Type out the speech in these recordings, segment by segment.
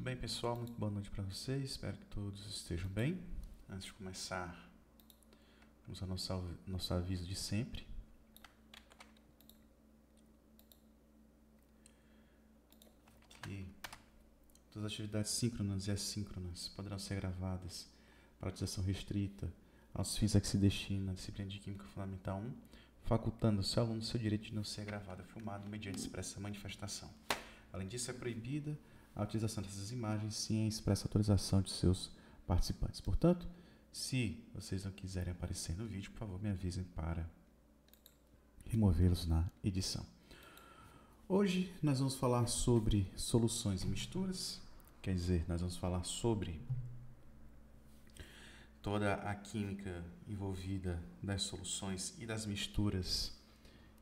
Muito bem, pessoal, muito boa noite para vocês. Espero que todos estejam bem. Antes de começar, vamos ao nosso, nosso aviso de sempre. Que todas as atividades síncronas e assíncronas poderão ser gravadas para utilização restrita aos fins a que se destina a disciplina de Química Fundamental 1, facultando ao seu aluno seu direito de não ser gravado ou filmado mediante expressa manifestação. Além disso, é proibida a utilização dessas imagens sem a é expressa autorização de seus participantes. Portanto, se vocês não quiserem aparecer no vídeo, por favor, me avisem para removê-los na edição. Hoje nós vamos falar sobre soluções e misturas, quer dizer, nós vamos falar sobre toda a química envolvida das soluções e das misturas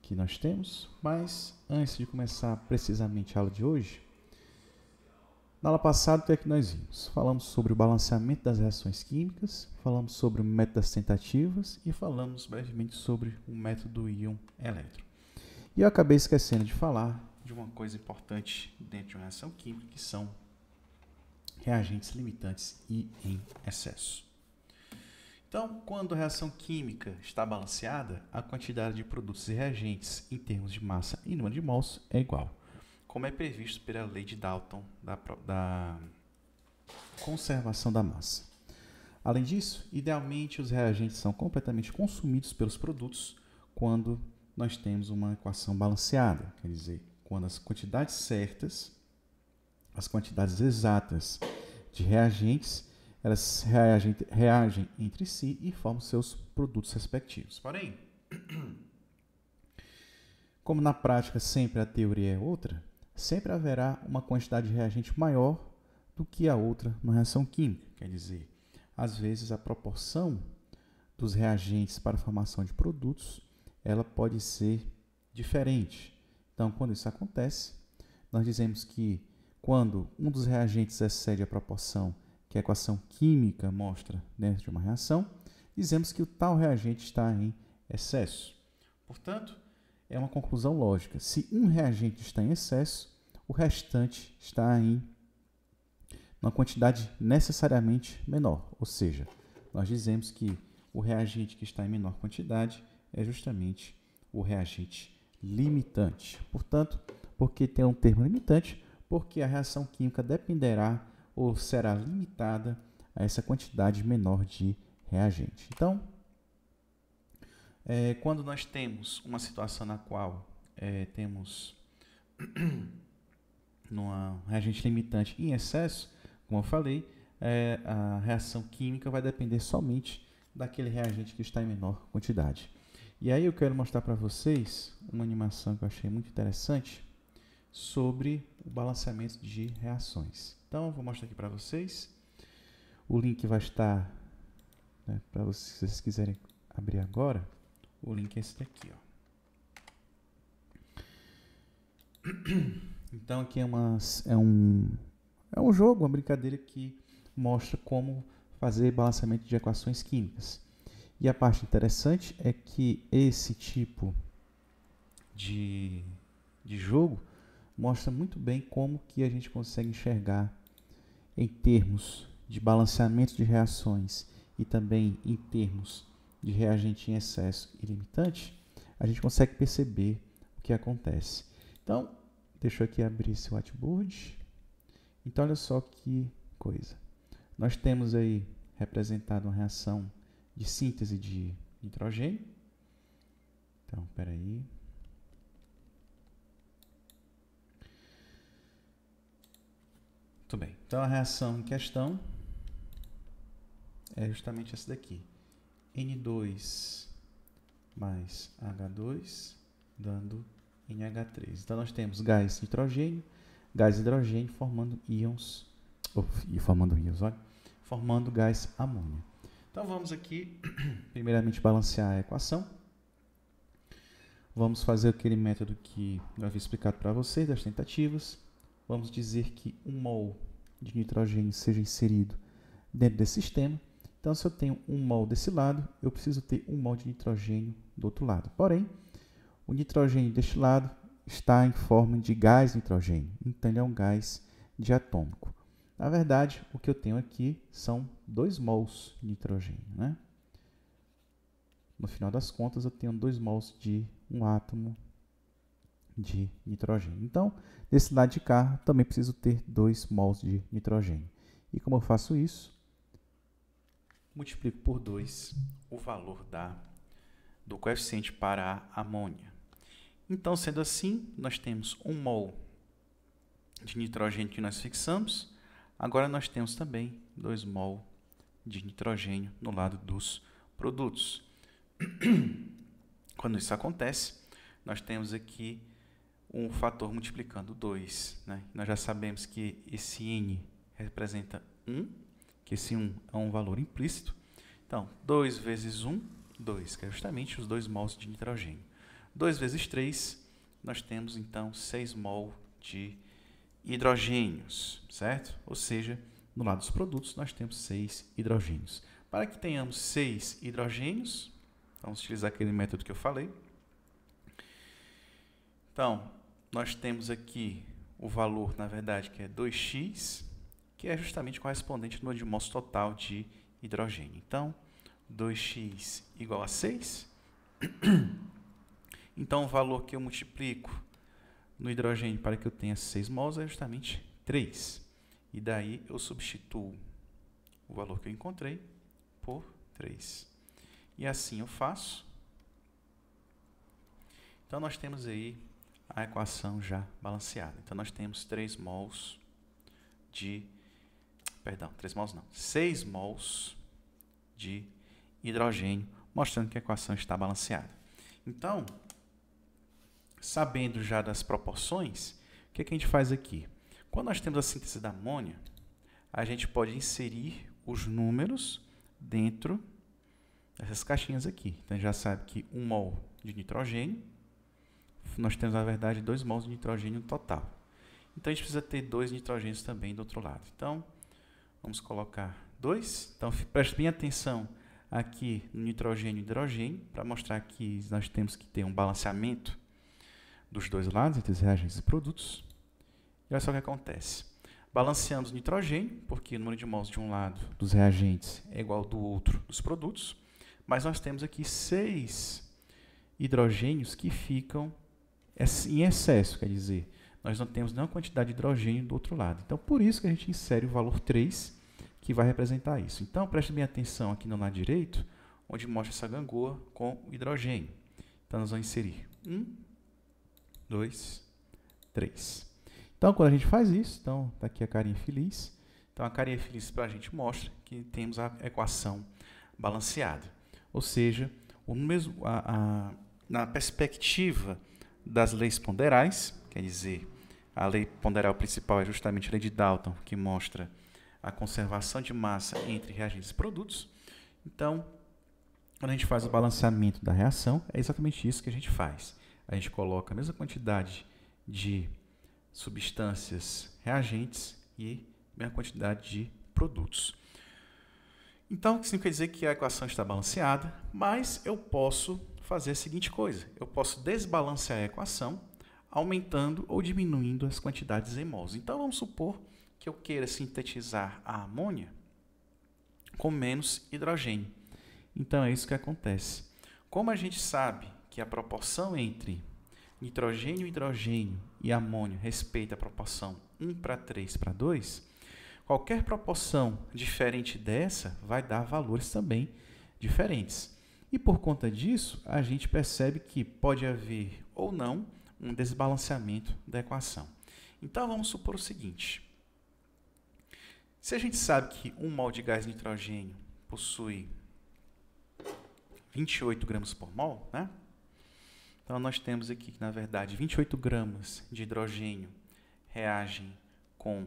que nós temos, mas antes de começar precisamente a aula de hoje, na aula passada, o que é que nós vimos? Falamos sobre o balanceamento das reações químicas, falamos sobre o método das tentativas e falamos brevemente sobre o método íon-elétron. E eu acabei esquecendo de falar de uma coisa importante dentro de uma reação química, que são reagentes limitantes e em excesso. Então, quando a reação química está balanceada, a quantidade de produtos e reagentes em termos de massa e número de mols é igual como é previsto pela lei de Dalton da, da conservação da massa. Além disso, idealmente os reagentes são completamente consumidos pelos produtos quando nós temos uma equação balanceada, quer dizer, quando as quantidades certas, as quantidades exatas de reagentes, elas reagem, reagem entre si e formam seus produtos respectivos. Porém, como na prática sempre a teoria é outra, sempre haverá uma quantidade de reagente maior do que a outra na reação química. Quer dizer, às vezes a proporção dos reagentes para a formação de produtos ela pode ser diferente. Então, quando isso acontece, nós dizemos que quando um dos reagentes excede a proporção que a equação química mostra dentro de uma reação, dizemos que o tal reagente está em excesso. Portanto, é uma conclusão lógica. Se um reagente está em excesso, o restante está em uma quantidade necessariamente menor. Ou seja, nós dizemos que o reagente que está em menor quantidade é justamente o reagente limitante. Portanto, porque tem um termo limitante, porque a reação química dependerá ou será limitada a essa quantidade menor de reagente. Então, é, quando nós temos uma situação na qual é, temos numa reagente limitante em excesso, como eu falei, é, a reação química vai depender somente daquele reagente que está em menor quantidade. E aí eu quero mostrar para vocês uma animação que eu achei muito interessante sobre o balanceamento de reações. Então, eu vou mostrar aqui para vocês. O link vai estar, né, para vocês, se vocês quiserem abrir agora, o link é esse daqui. Ó. Então aqui é, uma, é, um, é um jogo, uma brincadeira que mostra como fazer balanceamento de equações químicas. E a parte interessante é que esse tipo de, de jogo mostra muito bem como que a gente consegue enxergar em termos de balanceamento de reações e também em termos de reagente em excesso e limitante, a gente consegue perceber o que acontece. Então, Deixa eu aqui abrir esse whiteboard. Então, olha só que coisa. Nós temos aí representado uma reação de síntese de nitrogênio. Então, espera aí. Muito bem. Então, a reação em questão é justamente essa daqui. N2 mais H2 dando NH3. Então nós temos gás nitrogênio, gás hidrogênio formando íons, e formando íons, olha, formando gás amônia. Então vamos aqui, primeiramente, balancear a equação. Vamos fazer aquele método que eu havia explicado para vocês, das tentativas. Vamos dizer que um mol de nitrogênio seja inserido dentro desse sistema. Então, se eu tenho um mol desse lado, eu preciso ter um mol de nitrogênio do outro lado. Porém, o nitrogênio destilado está em forma de gás nitrogênio, então ele é um gás diatômico. Na verdade, o que eu tenho aqui são dois mols de nitrogênio. Né? No final das contas, eu tenho dois mols de um átomo de nitrogênio. Então, desse lado de cá, também preciso ter dois mols de nitrogênio. E como eu faço isso? Multiplico por 2 o valor da, do coeficiente para a amônia. Então, sendo assim, nós temos um mol de nitrogênio que nós fixamos. Agora, nós temos também 2 mol de nitrogênio no lado dos produtos. Quando isso acontece, nós temos aqui um fator multiplicando 2. Né? Nós já sabemos que esse n representa 1, que esse 1 é um valor implícito. Então, 2 vezes 1, 2, que é justamente os dois mols de nitrogênio. 2 vezes 3, nós temos então 6 mol de hidrogênios, certo? Ou seja, no lado dos produtos nós temos 6 hidrogênios. Para que tenhamos 6 hidrogênios, vamos utilizar aquele método que eu falei. Então, nós temos aqui o valor, na verdade, que é 2x, que é justamente correspondente ao número de mols total de hidrogênio. Então, 2x igual a 6. Então, o valor que eu multiplico no hidrogênio para que eu tenha 6 mols é justamente 3. E daí eu substituo o valor que eu encontrei por 3. E assim eu faço. Então, nós temos aí a equação já balanceada. Então, nós temos 3 mols de... Perdão, 3 mols não. 6 mols de hidrogênio, mostrando que a equação está balanceada. Então, sabendo já das proporções, o que, é que a gente faz aqui? Quando nós temos a síntese da amônia, a gente pode inserir os números dentro dessas caixinhas aqui. Então, a gente já sabe que 1 um mol de nitrogênio, nós temos, na verdade, 2 mols de nitrogênio total. Então, a gente precisa ter dois nitrogênios também do outro lado. Então, vamos colocar 2. Então, preste bem atenção aqui no nitrogênio e hidrogênio, para mostrar que nós temos que ter um balanceamento dos dois lados, entre os reagentes e produtos. E olha só o que acontece. Balanceamos o nitrogênio, porque o número de mols de um lado dos reagentes é igual ao do outro dos produtos, mas nós temos aqui seis hidrogênios que ficam em excesso, quer dizer, nós não temos nenhuma quantidade de hidrogênio do outro lado. Então, por isso que a gente insere o valor 3, que vai representar isso. Então, preste bem atenção aqui no lado direito, onde mostra essa gangorra com hidrogênio. Então, nós vamos inserir 1 dois, três. Então, quando a gente faz isso, então, está aqui a carinha feliz. Então, a carinha feliz para a gente mostra que temos a equação balanceada. Ou seja, o mesmo, a, a, na perspectiva das leis ponderais, quer dizer, a lei ponderal principal é justamente a lei de Dalton, que mostra a conservação de massa entre reagentes e produtos. Então, quando a gente faz o balanceamento da reação, é exatamente isso que a gente faz a gente coloca a mesma quantidade de substâncias reagentes e a mesma quantidade de produtos. Então, isso não quer dizer que a equação está balanceada, mas eu posso fazer a seguinte coisa: eu posso desbalancear a equação aumentando ou diminuindo as quantidades em mols. Então, vamos supor que eu queira sintetizar a amônia com menos hidrogênio. Então, é isso que acontece. Como a gente sabe que a proporção entre nitrogênio, hidrogênio e amônio respeita a proporção 1 para 3 para 2, qualquer proporção diferente dessa vai dar valores também diferentes. E por conta disso, a gente percebe que pode haver ou não um desbalanceamento da equação. Então vamos supor o seguinte: se a gente sabe que um mol de gás nitrogênio possui 28 gramas por mol, né? Então, nós temos aqui que, na verdade, 28 gramas de hidrogênio reagem com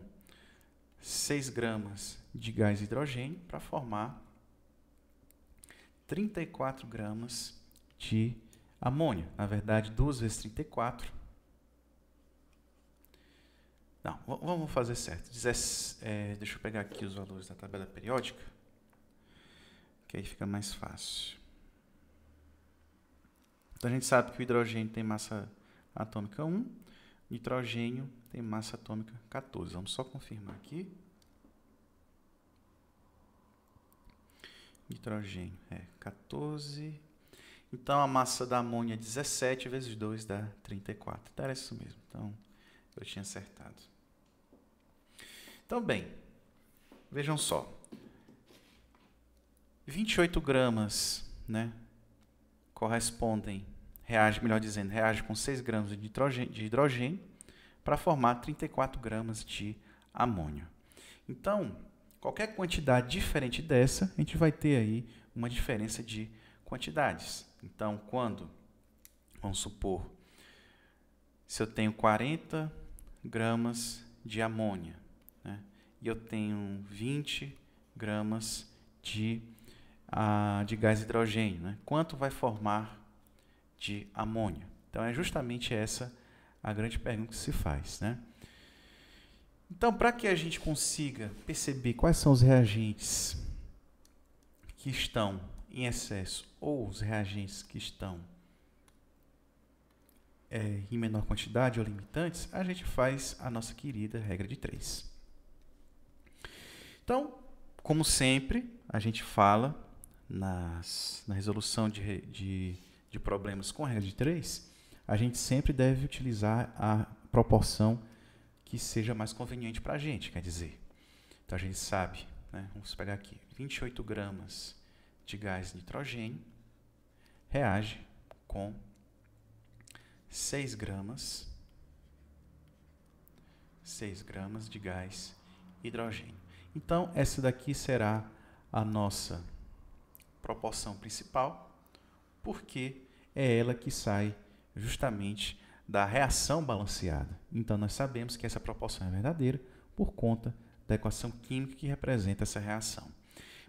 6 gramas de gás hidrogênio para formar 34 gramas de amônia. Na verdade, 2 vezes 34. Não, vamos fazer certo. Dezesse, é, deixa eu pegar aqui os valores da tabela periódica, que aí fica mais fácil. Então a gente sabe que o hidrogênio tem massa atômica 1, nitrogênio tem massa atômica 14. Vamos só confirmar aqui. Nitrogênio é 14. Então a massa da amônia é 17 vezes 2 dá 34. Então, Era isso mesmo. Então eu tinha acertado. Então, bem, vejam só. 28 gramas né, correspondem reage, melhor dizendo, reage com 6 gramas de hidrogênio, de hidrogênio para formar 34 gramas de amônio. Então, qualquer quantidade diferente dessa, a gente vai ter aí uma diferença de quantidades. Então, quando, vamos supor, se eu tenho 40 gramas de amônia né, e eu tenho 20 gramas de, ah, de gás hidrogênio, né, quanto vai formar de amônio? Então é justamente essa a grande pergunta que se faz, né? Então, para que a gente consiga perceber quais são os reagentes que estão em excesso ou os reagentes que estão é, em menor quantidade ou limitantes, a gente faz a nossa querida regra de 3. Então, como sempre, a gente fala nas, na resolução de, de de problemas com a regra de 3, a gente sempre deve utilizar a proporção que seja mais conveniente para a gente, quer dizer. Então a gente sabe, né, vamos pegar aqui, 28 gramas de gás nitrogênio reage com 6 gramas 6 gramas de gás hidrogênio. Então essa daqui será a nossa proporção principal porque é ela que sai justamente da reação balanceada. Então, nós sabemos que essa proporção é verdadeira por conta da equação química que representa essa reação.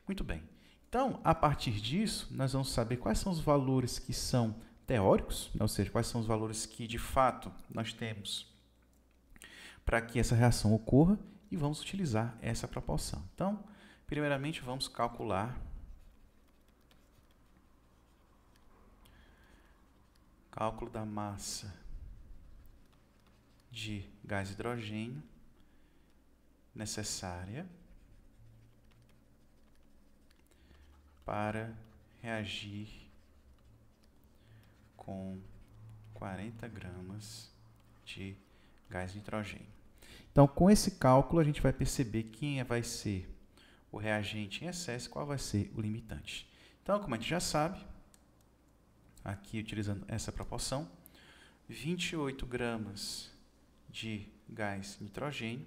Muito bem. Então, a partir disso, nós vamos saber quais são os valores que são teóricos, né? ou seja, quais são os valores que de fato nós temos para que essa reação ocorra e vamos utilizar essa proporção. Então, primeiramente, vamos calcular Cálculo da massa de gás hidrogênio necessária para reagir com 40 gramas de gás nitrogênio. Então, com esse cálculo, a gente vai perceber quem é, vai ser o reagente em excesso e qual vai ser o limitante. Então, como a gente já sabe, aqui utilizando essa proporção, 28 gramas de gás nitrogênio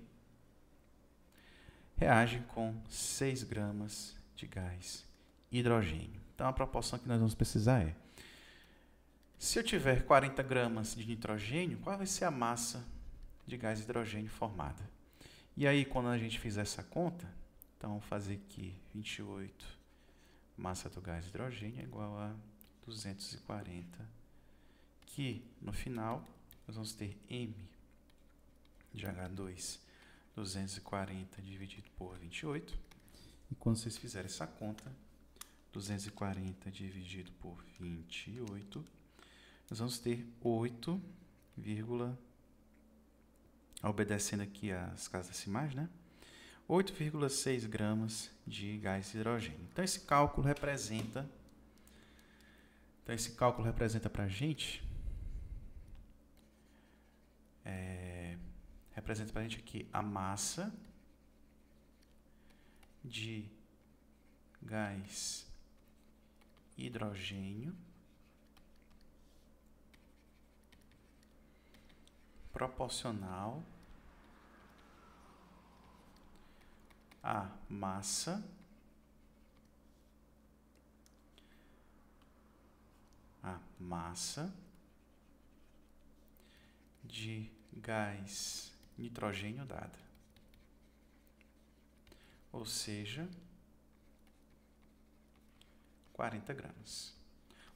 reagem com 6 gramas de gás hidrogênio. Então, a proporção que nós vamos precisar é, se eu tiver 40 gramas de nitrogênio, qual vai ser a massa de gás hidrogênio formada? E aí, quando a gente fizer essa conta, então, vamos fazer aqui 28 massa do gás hidrogênio é igual a 240, que no final nós vamos ter M de H2, 240 dividido por 28. E quando vocês fizerem essa conta, 240 dividido por 28, nós vamos ter 8, obedecendo aqui as casas decimais, né? 8,6 gramas de gás de hidrogênio. Então, esse cálculo representa então, esse cálculo representa para a gente. É, representa para a gente aqui a massa de gás hidrogênio proporcional à massa massa de gás nitrogênio dada. Ou seja, 40 gramas.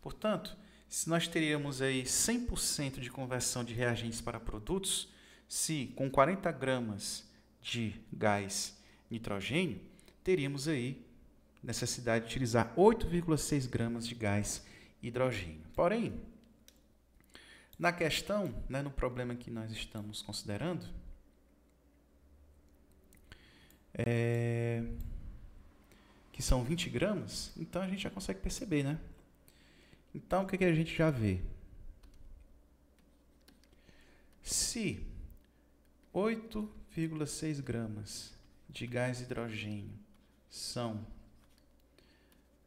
Portanto, se nós teríamos aí 100% de conversão de reagentes para produtos, se com 40 gramas de gás nitrogênio, teríamos aí necessidade de utilizar 8,6 gramas de gás hidrogênio. Porém, na questão, né, no problema que nós estamos considerando, é, que são 20 gramas, então a gente já consegue perceber, né? Então, o que, que a gente já vê? Se 8,6 gramas de gás hidrogênio são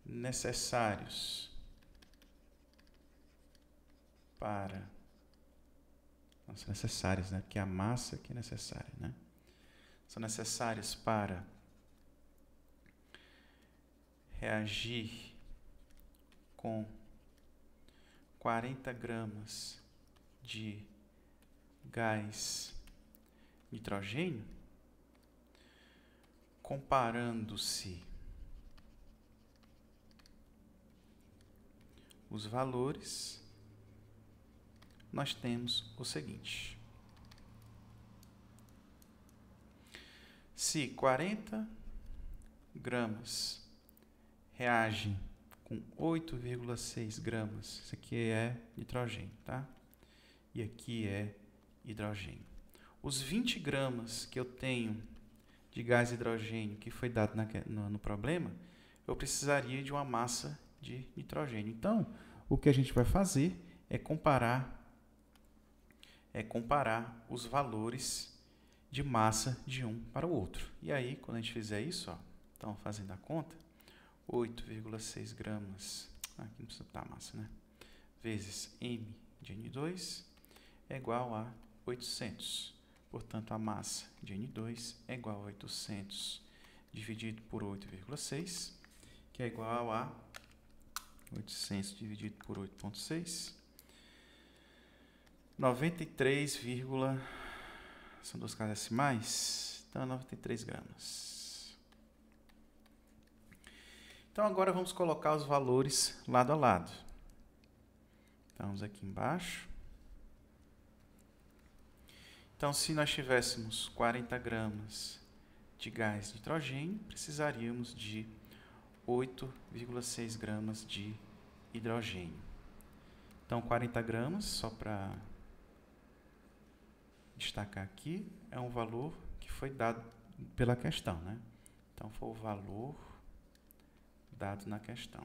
necessários para. Não são necessárias, né? Porque a massa que é necessária, né? São necessárias para reagir com 40 gramas de gás nitrogênio, comparando-se os valores nós temos o seguinte. Se 40 gramas reagem com 8,6 gramas, isso aqui é nitrogênio, tá? E aqui é hidrogênio. Os 20 gramas que eu tenho de gás hidrogênio que foi dado na, no, no problema, eu precisaria de uma massa de nitrogênio. Então, o que a gente vai fazer é comparar é comparar os valores de massa de um para o outro. E aí, quando a gente fizer isso, ó, então fazendo a conta, 8,6 gramas, ah, aqui não precisa botar massa, né? Vezes M de N2 é igual a 800. Portanto, a massa de N2 é igual a 800 dividido por 8,6, que é igual a 800 dividido por 8,6, 93, são duas casas decimais, então 93 é gramas. Então agora vamos colocar os valores lado a lado. Então vamos aqui embaixo. Então se nós tivéssemos 40 gramas de gás de nitrogênio, precisaríamos de 8,6 gramas de hidrogênio. Então 40 gramas, só para destacar aqui é um valor que foi dado pela questão, né? Então, foi o valor dado na questão.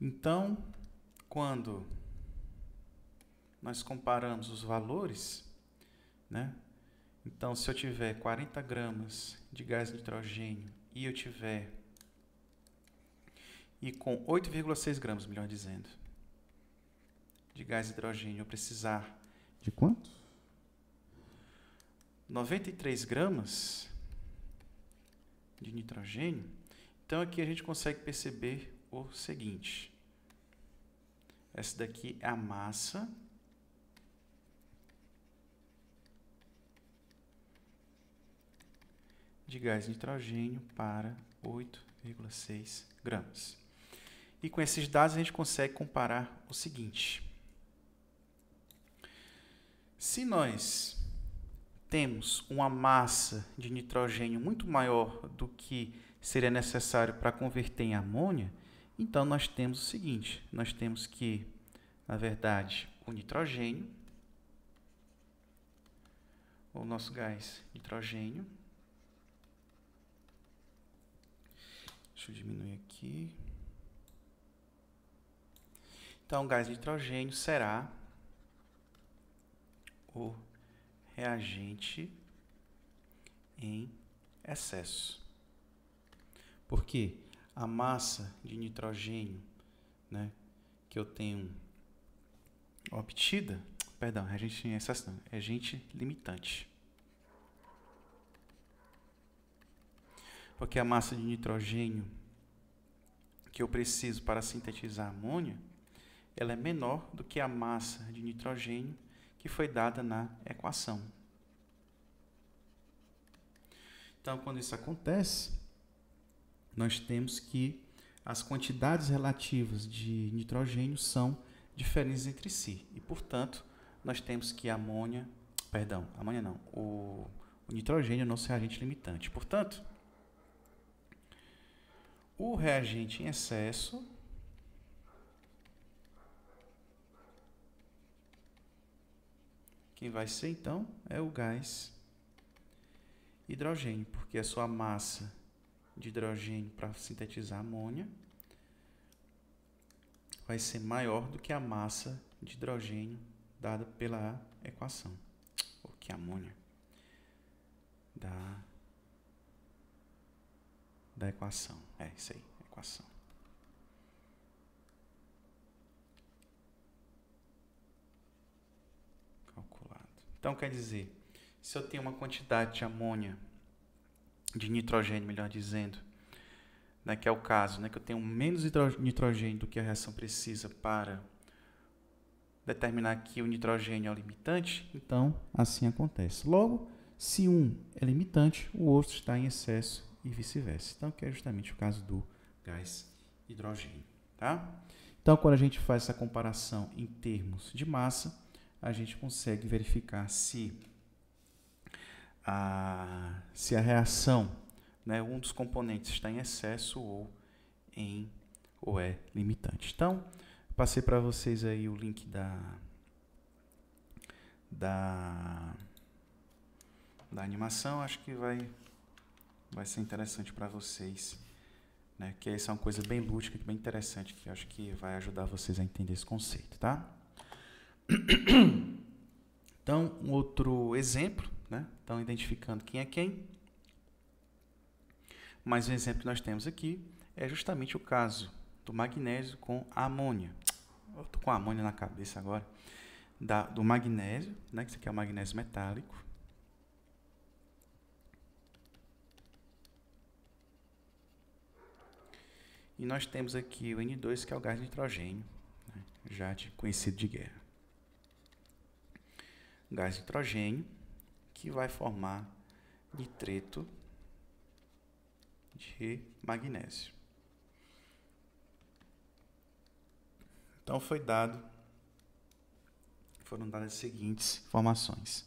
Então, quando nós comparamos os valores, né? Então, se eu tiver 40 gramas de gás nitrogênio e eu tiver e com 8,6 gramas, melhor dizendo, de gás hidrogênio eu precisar de quanto? 93 gramas de nitrogênio. Então aqui a gente consegue perceber o seguinte. Essa daqui é a massa de gás nitrogênio para 8,6 gramas. E com esses dados a gente consegue comparar o seguinte. Se nós temos uma massa de nitrogênio muito maior do que seria necessário para converter em amônia, então nós temos o seguinte, nós temos que, na verdade, o nitrogênio, o nosso gás nitrogênio, deixa eu diminuir aqui, então, o gás nitrogênio será o reagente em excesso. Porque a massa de nitrogênio né, que eu tenho obtida, perdão, reagente é em excesso não, reagente é limitante. Porque a massa de nitrogênio que eu preciso para sintetizar amônia ela é menor do que a massa de nitrogênio que foi dada na equação. Então, quando isso acontece, nós temos que as quantidades relativas de nitrogênio são diferentes entre si. E, portanto, nós temos que a amônia, perdão, amônia não, o, o nitrogênio é o nosso reagente limitante. Portanto, o reagente em excesso que vai ser então é o gás hidrogênio, porque a sua massa de hidrogênio para sintetizar amônia vai ser maior do que a massa de hidrogênio dada pela equação, ou que amônia da da equação. É isso aí, equação. Então, quer dizer, se eu tenho uma quantidade de amônia, de nitrogênio, melhor dizendo, né, que é o caso, né, que eu tenho menos nitrogênio do que a reação precisa para determinar que o nitrogênio é o limitante, então assim acontece. Logo, se um é limitante, o outro está em excesso e vice-versa. Então, que é justamente o caso do gás hidrogênio. Tá? Então, quando a gente faz essa comparação em termos de massa, a gente consegue verificar se a, se a reação, né, um dos componentes está em excesso ou em ou é limitante. Então, passei para vocês aí o link da da da animação, acho que vai vai ser interessante para vocês, né? Que essa é uma coisa bem lúdica, bem interessante, que acho que vai ajudar vocês a entender esse conceito, tá? Então, um outro exemplo, né? Então, identificando quem é quem. Mas o exemplo que nós temos aqui é justamente o caso do magnésio com a amônia. Eu tô com a amônia na cabeça agora. Da, do magnésio, né? Que isso aqui é o magnésio metálico. E nós temos aqui o N2, que é o gás nitrogênio, né? já de, conhecido de guerra gás nitrogênio, que vai formar nitreto de magnésio. Então foi dado foram dadas as seguintes informações.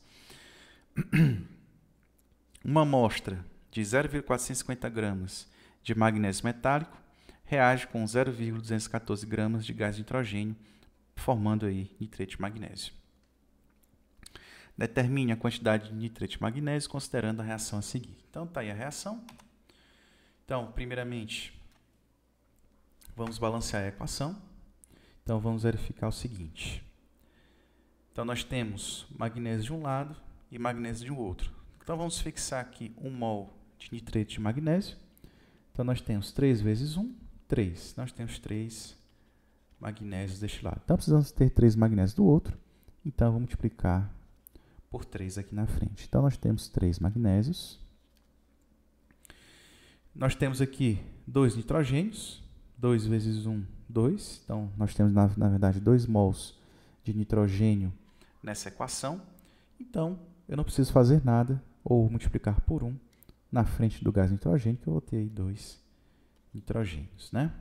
Uma amostra de 0,450 gramas de magnésio metálico reage com 0,214 gramas de gás de nitrogênio, formando aí nitreto de magnésio. Determine a quantidade de nitreto de magnésio considerando a reação a seguir. Então, tá aí a reação. Então, primeiramente, vamos balancear a equação. Então, vamos verificar o seguinte. Então, nós temos magnésio de um lado e magnésio de um outro. Então, vamos fixar aqui 1 um mol de nitreto de magnésio. Então, nós temos 3 vezes 1, 3. Nós temos 3 magnésios deste lado. Então, precisamos ter 3 magnésios do outro. Então, vamos multiplicar por 3 aqui na frente. Então, nós temos 3 magnésios. Nós temos aqui 2 nitrogênios. 2 vezes 1, 2. Então, nós temos, na, na verdade, 2 mols de nitrogênio nessa equação. Então, eu não preciso fazer nada ou multiplicar por 1 na frente do gás nitrogênio, que eu vou ter aí 2 nitrogênios, né?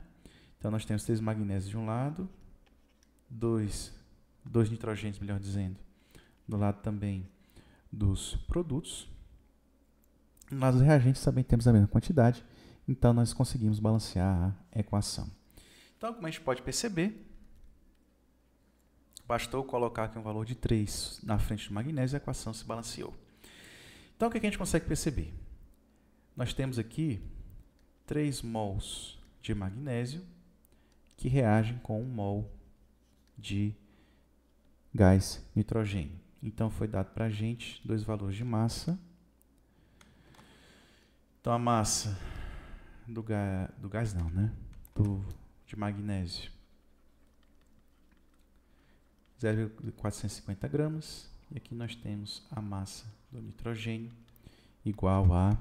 Então, nós temos 3 magnésios de um lado, 2 dois, dois nitrogênios, melhor dizendo, do lado também dos produtos. Mas os reagentes também temos a mesma quantidade, então nós conseguimos balancear a equação. Então, como a gente pode perceber, bastou colocar aqui um valor de 3 na frente do magnésio e a equação se balanceou. Então, o que a gente consegue perceber? Nós temos aqui 3 mols de magnésio que reagem com 1 mol de gás nitrogênio. Então, foi dado para a gente dois valores de massa. Então, a massa do, ga, do gás não, né? Do, de magnésio. 0,450 gramas. E aqui nós temos a massa do nitrogênio igual a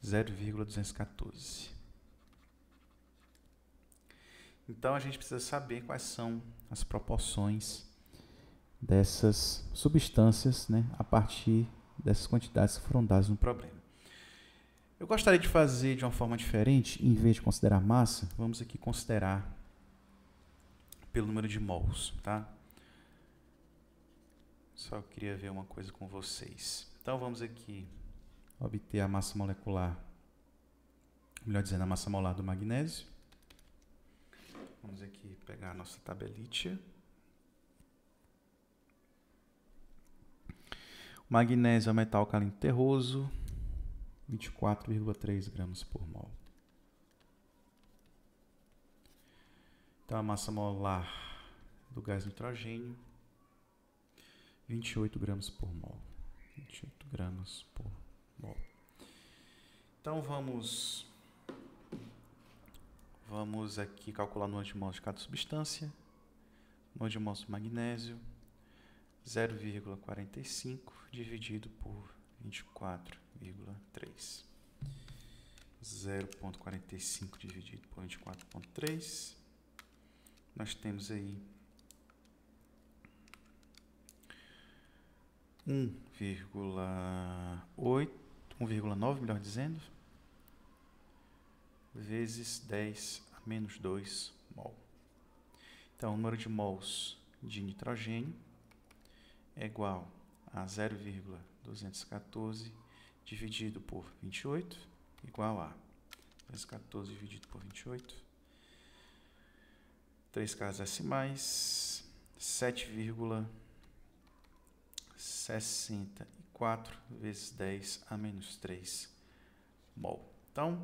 0,214. Então, a gente precisa saber quais são as proporções dessas substâncias né, a partir dessas quantidades que foram dadas no problema. Eu gostaria de fazer de uma forma diferente, em vez de considerar massa, vamos aqui considerar pelo número de mols, tá? Só queria ver uma coisa com vocês. Então vamos aqui obter a massa molecular, melhor dizendo, a massa molar do magnésio. Vamos aqui pegar a nossa tabelítia. Magnésio é um metal alcalino terroso, 24,3 gramas por mol. Então, a massa molar do gás nitrogênio, 28 gramas por mol. 28 gramas por mol. Então, vamos, vamos aqui calcular o número de de cada substância, número de mol de magnésio, 0,45 dividido por 24,3. 0,45 dividido por 24,3. Nós temos aí 1,8, 1,9, melhor dizendo, vezes 10 a menos 2 mol. Então, o número de mols de nitrogênio é igual a 0,214 dividido por 28 igual a 214 dividido por 28, 3 casas decimais, 7,64 vezes 10 a menos 3 mol. Então,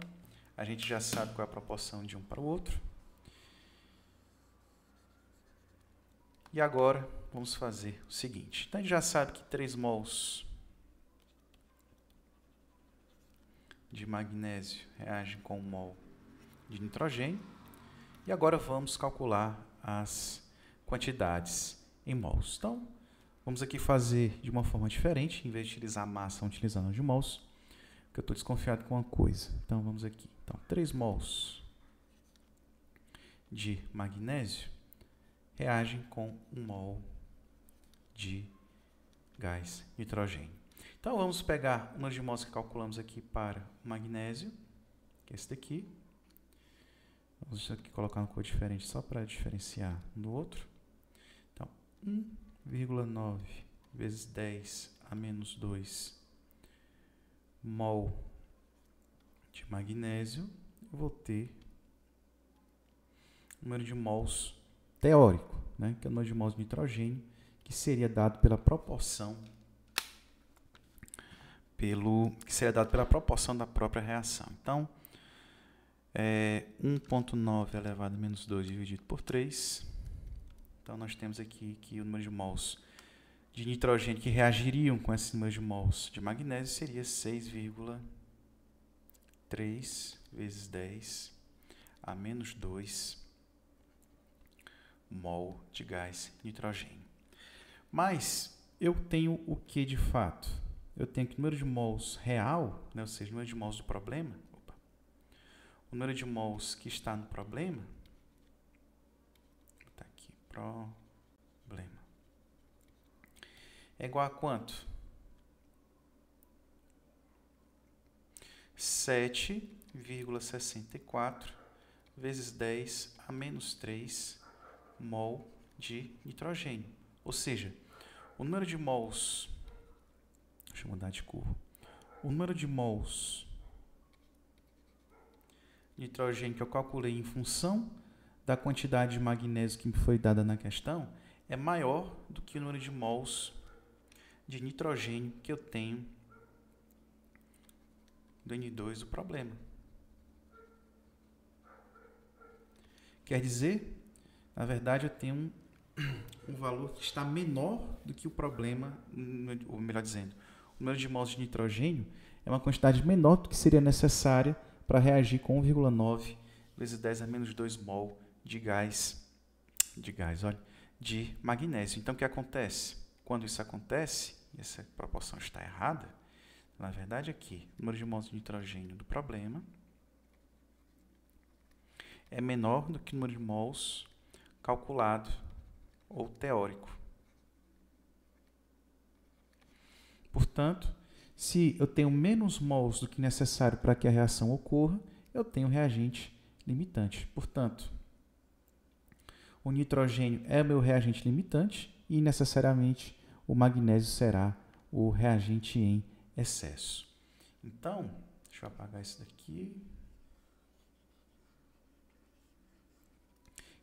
a gente já sabe qual é a proporção de um para o outro. E agora vamos fazer o seguinte. Então a gente já sabe que 3 mols de magnésio reagem com 1 mol de nitrogênio. E agora vamos calcular as quantidades em mols. Então, vamos aqui fazer de uma forma diferente, em vez de utilizar massa, utilizando de mols, porque eu estou desconfiado com uma coisa. Então, vamos aqui. Então, 3 mols de magnésio reagem com um mol de gás nitrogênio. Então vamos pegar o número de mols que calculamos aqui para magnésio, que é esse daqui. Vamos aqui colocar uma cor diferente só para diferenciar um do outro. Então, 1,9 vezes 10 a menos 2 mol de magnésio, eu vou ter o número de mols teórico, né, que é o número de Moss de nitrogênio, que seria dado pela proporção pelo que seria dado pela proporção da própria reação. Então, é 1.9 elevado a menos 2 dividido por 3. Então, nós temos aqui que o número de mols de nitrogênio que reagiriam com esse número de mols de magnésio seria 6,3 vezes 10 a menos 2 mol de gás nitrogênio. Mas eu tenho o que de fato? Eu tenho que o número de mols real, né, ou seja, o número de mols do problema, opa, o número de mols que está no problema, está aqui, problema, é igual a quanto? 7,64 vezes 10 a menos 3 mol de nitrogênio. Ou seja, o número de mols. Deixa eu mudar de curva. O número de mols de nitrogênio que eu calculei em função da quantidade de magnésio que me foi dada na questão é maior do que o número de mols de nitrogênio que eu tenho do N2 do problema. Quer dizer na verdade eu tenho um, um valor que está menor do que o problema, ou melhor dizendo, o número de mols de nitrogênio é uma quantidade menor do que seria necessária para reagir com 1,9 vezes 10 a menos 2 mol de gás, de gás, olha, de magnésio. Então, o que acontece? Quando isso acontece, e essa proporção está errada, na verdade aqui, é o número de mols de nitrogênio do problema é menor do que o número de mols calculado ou teórico. Portanto, se eu tenho menos mols do que necessário para que a reação ocorra, eu tenho reagente limitante. Portanto, o nitrogênio é meu reagente limitante e necessariamente o magnésio será o reagente em excesso. Então, deixa eu apagar isso daqui.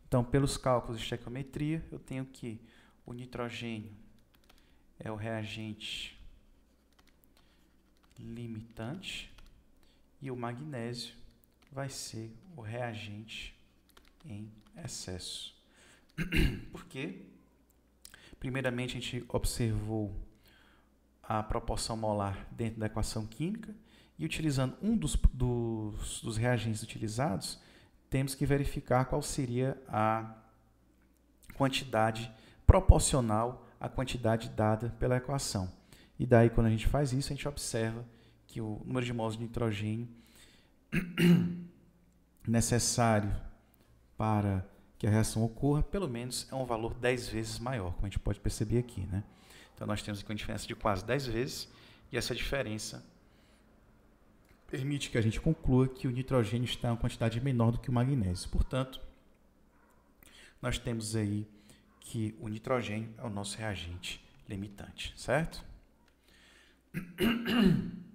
Então, pelos cálculos de estequiometria, eu tenho que o nitrogênio é o reagente limitante e o magnésio vai ser o reagente em excesso. Por quê? Primeiramente, a gente observou a proporção molar dentro da equação química e utilizando um dos, dos, dos reagentes utilizados, temos que verificar qual seria a quantidade proporcional à quantidade dada pela equação. E daí, quando a gente faz isso, a gente observa que o número de mols de nitrogênio necessário para que a reação ocorra, pelo menos é um valor 10 vezes maior, como a gente pode perceber aqui. Né? Então, nós temos aqui uma diferença de quase 10 vezes, e essa diferença permite que a gente conclua que o nitrogênio está em uma quantidade menor do que o magnésio. Portanto, nós temos aí que o nitrogênio é o nosso reagente limitante, certo?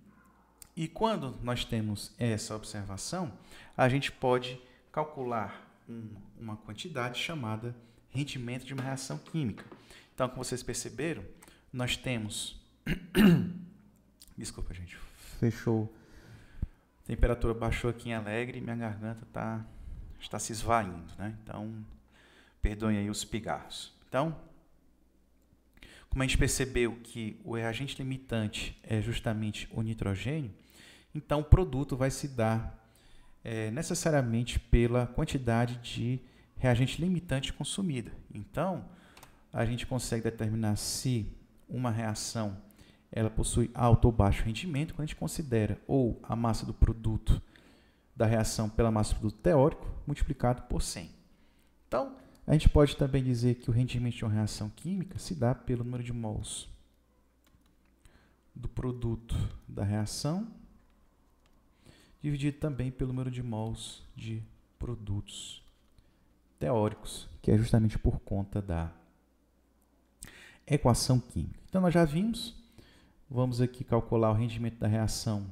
E quando nós temos essa observação, a gente pode calcular um, uma quantidade chamada rendimento de uma reação química. Então, como vocês perceberam, nós temos. Desculpa, gente. Fechou temperatura baixou aqui em Alegre, e minha garganta tá, está se esvaindo, né? Então, perdoem aí os pigarros. Então, como a gente percebeu que o reagente limitante é justamente o nitrogênio, então o produto vai se dar é, necessariamente pela quantidade de reagente limitante consumida. Então, a gente consegue determinar se uma reação ela possui alto ou baixo rendimento, quando a gente considera ou a massa do produto da reação pela massa do produto teórico multiplicado por 100. Então, a gente pode também dizer que o rendimento de uma reação química se dá pelo número de mols do produto da reação, dividido também pelo número de mols de produtos teóricos, que é justamente por conta da equação química. Então, nós já vimos Vamos aqui calcular o rendimento da reação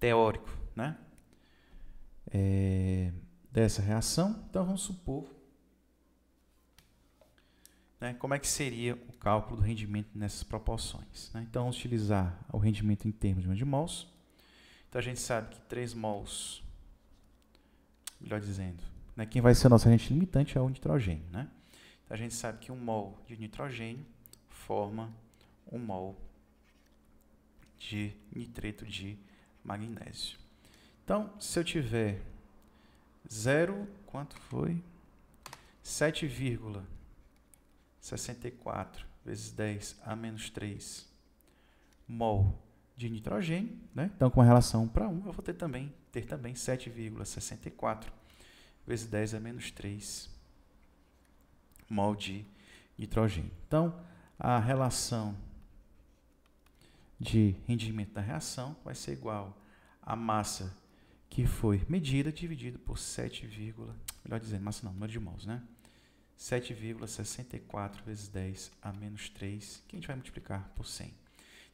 teórico, né? É, dessa reação. Então vamos supor né, como é que seria o cálculo do rendimento nessas proporções. Né? Então vamos utilizar o rendimento em termos de mols. Então a gente sabe que 3 mols, melhor dizendo, né, quem vai ser o nosso agente limitante é o nitrogênio. Né? Então a gente sabe que um mol de nitrogênio forma um mol de nitreto de magnésio. Então, se eu tiver 0, quanto foi? 7,64 vezes 10 a menos 3 mol de nitrogênio, né? Então, com a relação para 1, eu vou ter também, ter também 7,64 vezes 10 a menos 3 mol de nitrogênio. Então, a relação de rendimento da reação vai ser igual à massa que foi medida dividido por 7, melhor dizendo, massa não, número de mols, né? 7,64 vezes 10 a menos 3, que a gente vai multiplicar por 100.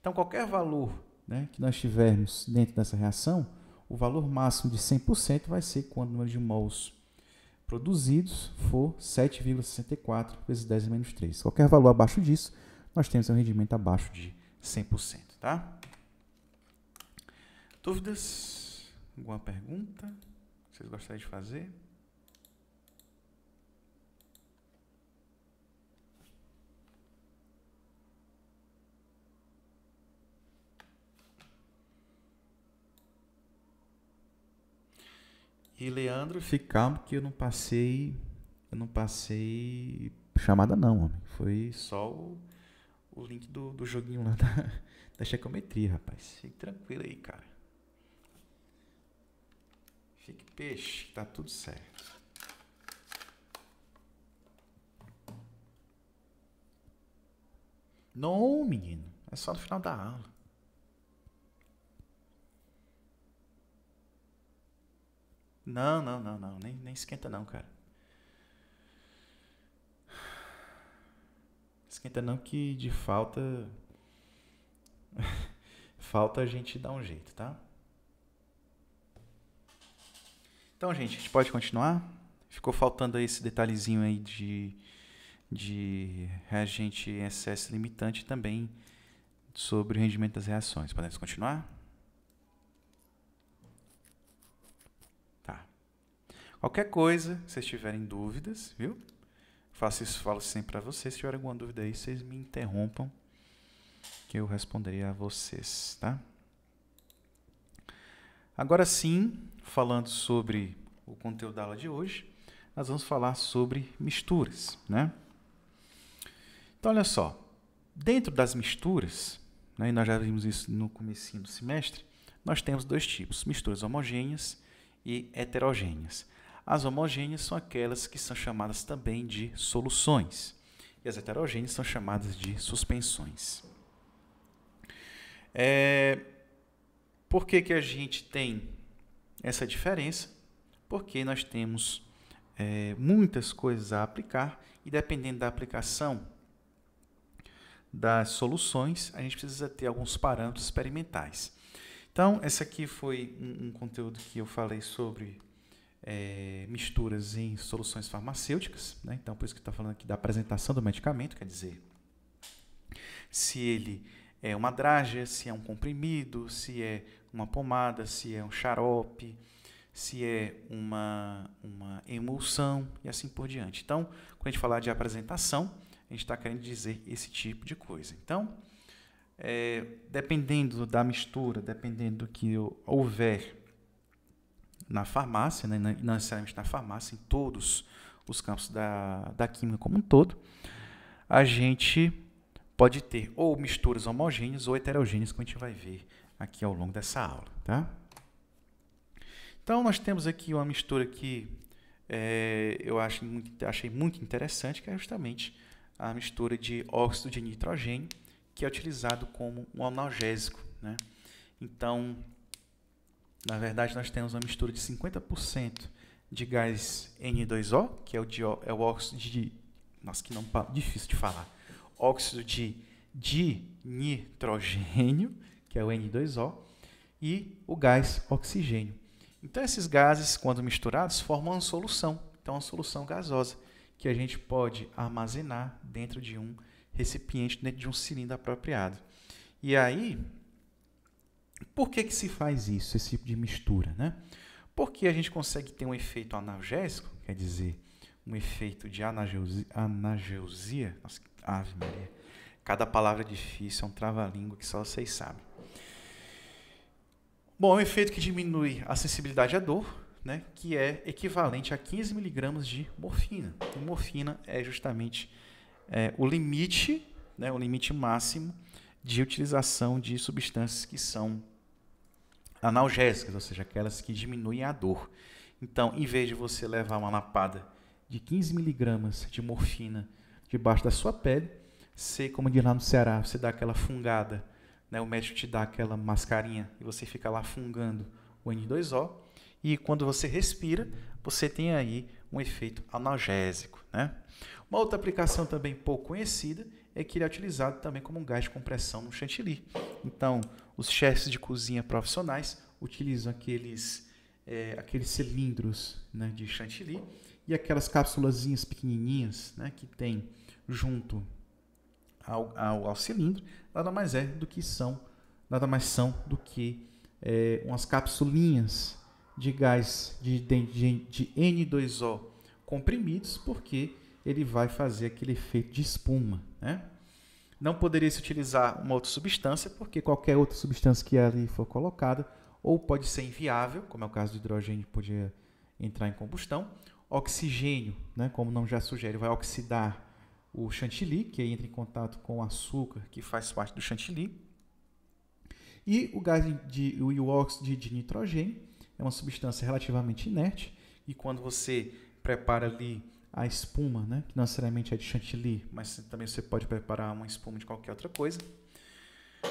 Então, qualquer valor né, que nós tivermos dentro dessa reação, o valor máximo de 100% vai ser quando o número de mols produzidos for 7,64 vezes 10 a menos 3. Qualquer valor abaixo disso, nós temos um rendimento abaixo de 100% tá? Dúvidas? Alguma pergunta que vocês gostariam de fazer? E Leandro, fique calmo que eu não passei, eu não passei chamada não, homem. Foi só o, o link do, do joguinho lá da, da checometria, rapaz. Fique tranquilo aí, cara. Fique peixe, tá tudo certo. Não, menino. É só no final da aula. Não, não, não, não. Nem, nem esquenta não, cara. Esquenta não que de falta Falta a gente dar um jeito, tá? Então, gente, a gente pode continuar? Ficou faltando esse detalhezinho aí de, de reagente em excesso limitante também sobre o rendimento das reações. Podemos continuar? Tá. Qualquer coisa, se vocês tiverem dúvidas, viu? Faço isso, falo sempre para vocês. Se tiver alguma dúvida aí, vocês me interrompam que eu responderia a vocês, tá? Agora sim, falando sobre o conteúdo da aula de hoje, nós vamos falar sobre misturas, né? Então, olha só, dentro das misturas, né, e nós já vimos isso no começo do semestre, nós temos dois tipos, misturas homogêneas e heterogêneas. As homogêneas são aquelas que são chamadas também de soluções, e as heterogêneas são chamadas de suspensões. É... Por que, que a gente tem essa diferença? Porque nós temos é, muitas coisas a aplicar e dependendo da aplicação das soluções, a gente precisa ter alguns parâmetros experimentais. Então, esse aqui foi um, um conteúdo que eu falei sobre é, misturas em soluções farmacêuticas. Né? Então, por isso que está falando aqui da apresentação do medicamento, quer dizer, se ele é uma draja, se é um comprimido, se é uma pomada, se é um xarope, se é uma, uma emulsão e assim por diante. Então, quando a gente falar de apresentação, a gente está querendo dizer esse tipo de coisa. Então, é, dependendo da mistura, dependendo do que houver na farmácia, né, não necessariamente na farmácia, em todos os campos da, da química como um todo, a gente pode ter ou misturas homogêneas ou heterogêneas, como a gente vai ver aqui ao longo dessa aula. Tá? Então, nós temos aqui uma mistura que é, eu acho muito, achei muito interessante, que é justamente a mistura de óxido de nitrogênio, que é utilizado como um analgésico. Né? Então, na verdade, nós temos uma mistura de 50% de gás N2O, que é o, dió, é o óxido de... Nossa, que não difícil de falar óxido de dinitrogênio, que é o N2O, e o gás oxigênio. Então, esses gases, quando misturados, formam uma solução, então, uma solução gasosa, que a gente pode armazenar dentro de um recipiente, dentro de um cilindro apropriado. E aí, por que, que se faz isso, esse tipo de mistura? Né? Porque a gente consegue ter um efeito analgésico, quer dizer, um efeito de analgesia, analgesia nossa, Ave Maria. Cada palavra é difícil, é um trava-língua que só vocês sabem. Bom, é um efeito que diminui a sensibilidade à dor, né, que é equivalente a 15 miligramas de morfina. E então, morfina é justamente é, o limite, né, o limite máximo de utilização de substâncias que são analgésicas, ou seja, aquelas que diminuem a dor. Então, em vez de você levar uma lapada de 15 miligramas de morfina debaixo da sua pele. Se, como diz lá no Ceará, você dá aquela fungada, né? o médico te dá aquela mascarinha e você fica lá fungando o N2O. E quando você respira, você tem aí um efeito analgésico. Né? Uma outra aplicação também pouco conhecida é que ele é utilizado também como um gás de compressão no chantilly. Então, os chefes de cozinha profissionais utilizam aqueles, é, aqueles cilindros né, de chantilly e aquelas cápsulas pequenininhas né, que tem junto ao, ao, ao cilindro, nada mais é do que são, nada mais são do que é, umas capsulinhas de gás de, de, de N2O comprimidos, porque ele vai fazer aquele efeito de espuma. Né? Não poderia se utilizar uma outra substância, porque qualquer outra substância que ali for colocada, ou pode ser inviável, como é o caso do hidrogênio, podia entrar em combustão. Oxigênio, né, como não já sugere, vai oxidar o chantilly, que entra em contato com o açúcar, que faz parte do chantilly. E o gás de o óxido de nitrogênio é uma substância relativamente inerte e quando você prepara ali a espuma, né, que não necessariamente é de chantilly, mas também você pode preparar uma espuma de qualquer outra coisa.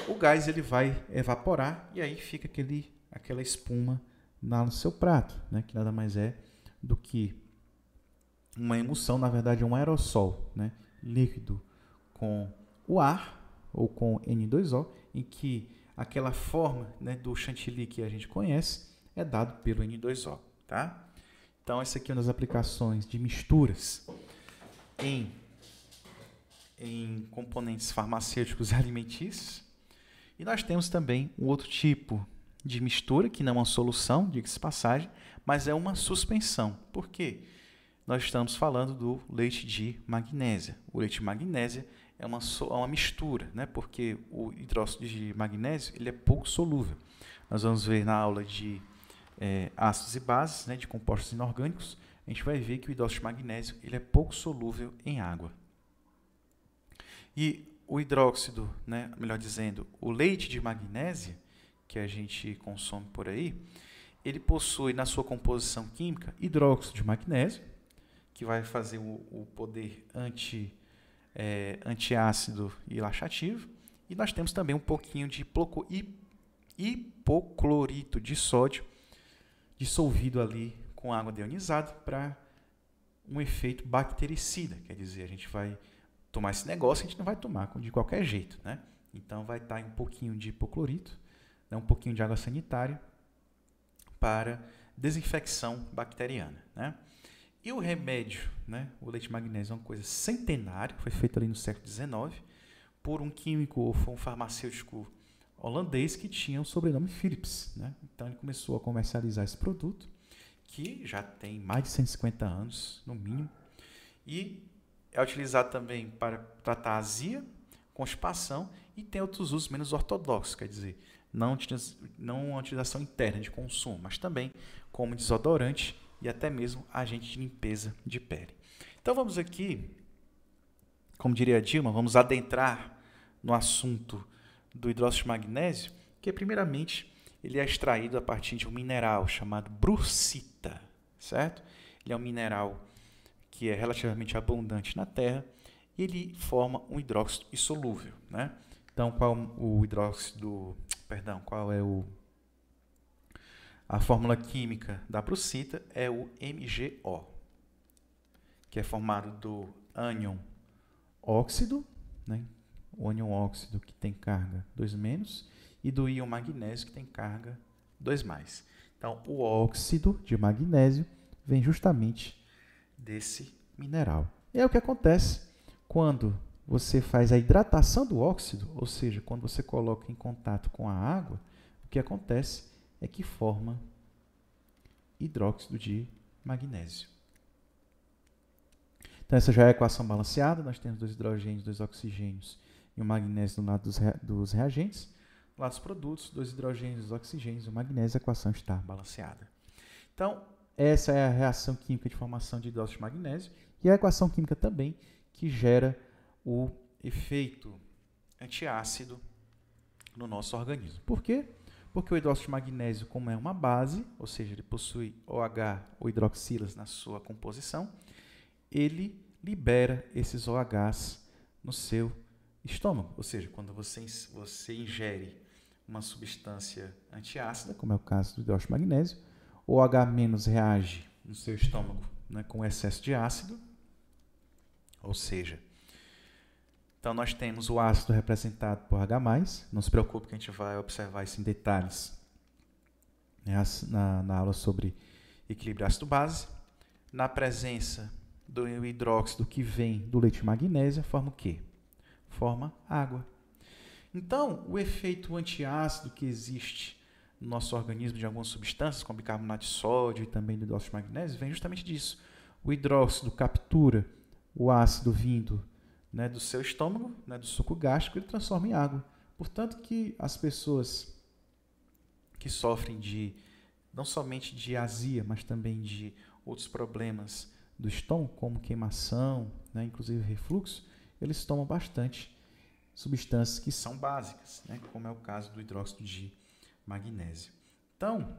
O gás ele vai evaporar e aí fica aquele aquela espuma no seu prato, né, que nada mais é do que uma emulsão, na verdade, é um aerossol, né? líquido com o ar ou com N2O, em que aquela forma né, do chantilly que a gente conhece é dado pelo N2O, tá? Então, essa aqui é uma das aplicações de misturas em, em componentes farmacêuticos e alimentícios. E nós temos também um outro tipo de mistura, que não é uma solução, diga-se passagem, mas é uma suspensão. Por quê? Porque nós estamos falando do leite de magnésia. O leite de magnésia é uma, so, é uma mistura, né? porque o hidróxido de magnésio ele é pouco solúvel. Nós vamos ver na aula de é, ácidos e bases, né? de compostos inorgânicos, a gente vai ver que o hidróxido de magnésio ele é pouco solúvel em água. E o hidróxido, né? melhor dizendo, o leite de magnésia, que a gente consome por aí, ele possui na sua composição química hidróxido de magnésio, que vai fazer o, o poder anti, é, antiácido e laxativo. E nós temos também um pouquinho de hipoco, hipoclorito de sódio dissolvido ali com água deionizada para um efeito bactericida. Quer dizer, a gente vai tomar esse negócio, a gente não vai tomar de qualquer jeito, né? Então vai estar tá um pouquinho de hipoclorito, né? um pouquinho de água sanitária para desinfecção bacteriana, né? E o remédio, né? O leite magnésio é uma coisa centenária, foi feito ali no século XIX por um químico ou foi um farmacêutico holandês que tinha o sobrenome Philips, né? Então ele começou a comercializar esse produto que já tem mais de 150 anos, no mínimo, e é utilizado também para tratar azia, constipação e tem outros usos menos ortodoxos, quer dizer, não, não uma utilização interna de consumo, mas também como desodorante e até mesmo agente de limpeza de pele. Então vamos aqui, como diria a Dilma, vamos adentrar no assunto do hidróxido de magnésio, que primeiramente ele é extraído a partir de um mineral chamado brucita, certo? Ele é um mineral que é relativamente abundante na Terra e ele forma um hidróxido insolúvel, né? Então, qual o hidróxido, perdão, qual é o a fórmula química da brucita é o MgO, que é formado do ânion óxido, né? o ânion óxido que tem carga 2 menos, e do íon magnésio que tem carga 2 mais. Então, o óxido de magnésio vem justamente desse mineral. E é o que acontece quando você faz a hidratação do óxido, ou seja, quando você coloca em contato com a água, o que acontece é que forma hidróxido de magnésio. Então, essa já é a equação balanceada. Nós temos dois hidrogênios, dois oxigênios e um magnésio do lado dos, reagentes. Do lado dos produtos, dois hidrogênios, dois oxigênios, o magnésio, a equação está balanceada. Então, essa é a reação química de formação de hidróxido de magnésio e a equação química também que gera o efeito antiácido no nosso organismo. Por quê? Porque o hidróxido de magnésio, como é uma base, ou seja, ele possui OH ou hidroxilas na sua composição, ele libera esses OHs no seu estômago. Ou seja, quando você, você ingere uma substância antiácida, como é o caso do hidróxido de magnésio, o OH- reage no seu estômago né, com excesso de ácido, ou seja, então nós temos o ácido representado por H+, não se preocupe que a gente vai observar isso em detalhes né, na, na aula sobre equilíbrio ácido-base. Na presença do hidróxido que vem do leite magnésia, forma o quê? Forma água. Então, o efeito antiácido que existe no nosso organismo de algumas substâncias, como bicarbonato de sódio e também do hidróxido de magnésio, vem justamente disso. O hidróxido captura o ácido vindo né, do seu estômago, né, do suco gástrico, ele transforma em água. Portanto que as pessoas que sofrem de não somente de azia, mas também de outros problemas do estômago, como queimação, né, inclusive refluxo, eles tomam bastante substâncias que são básicas, né, como é o caso do hidróxido de magnésio. Então,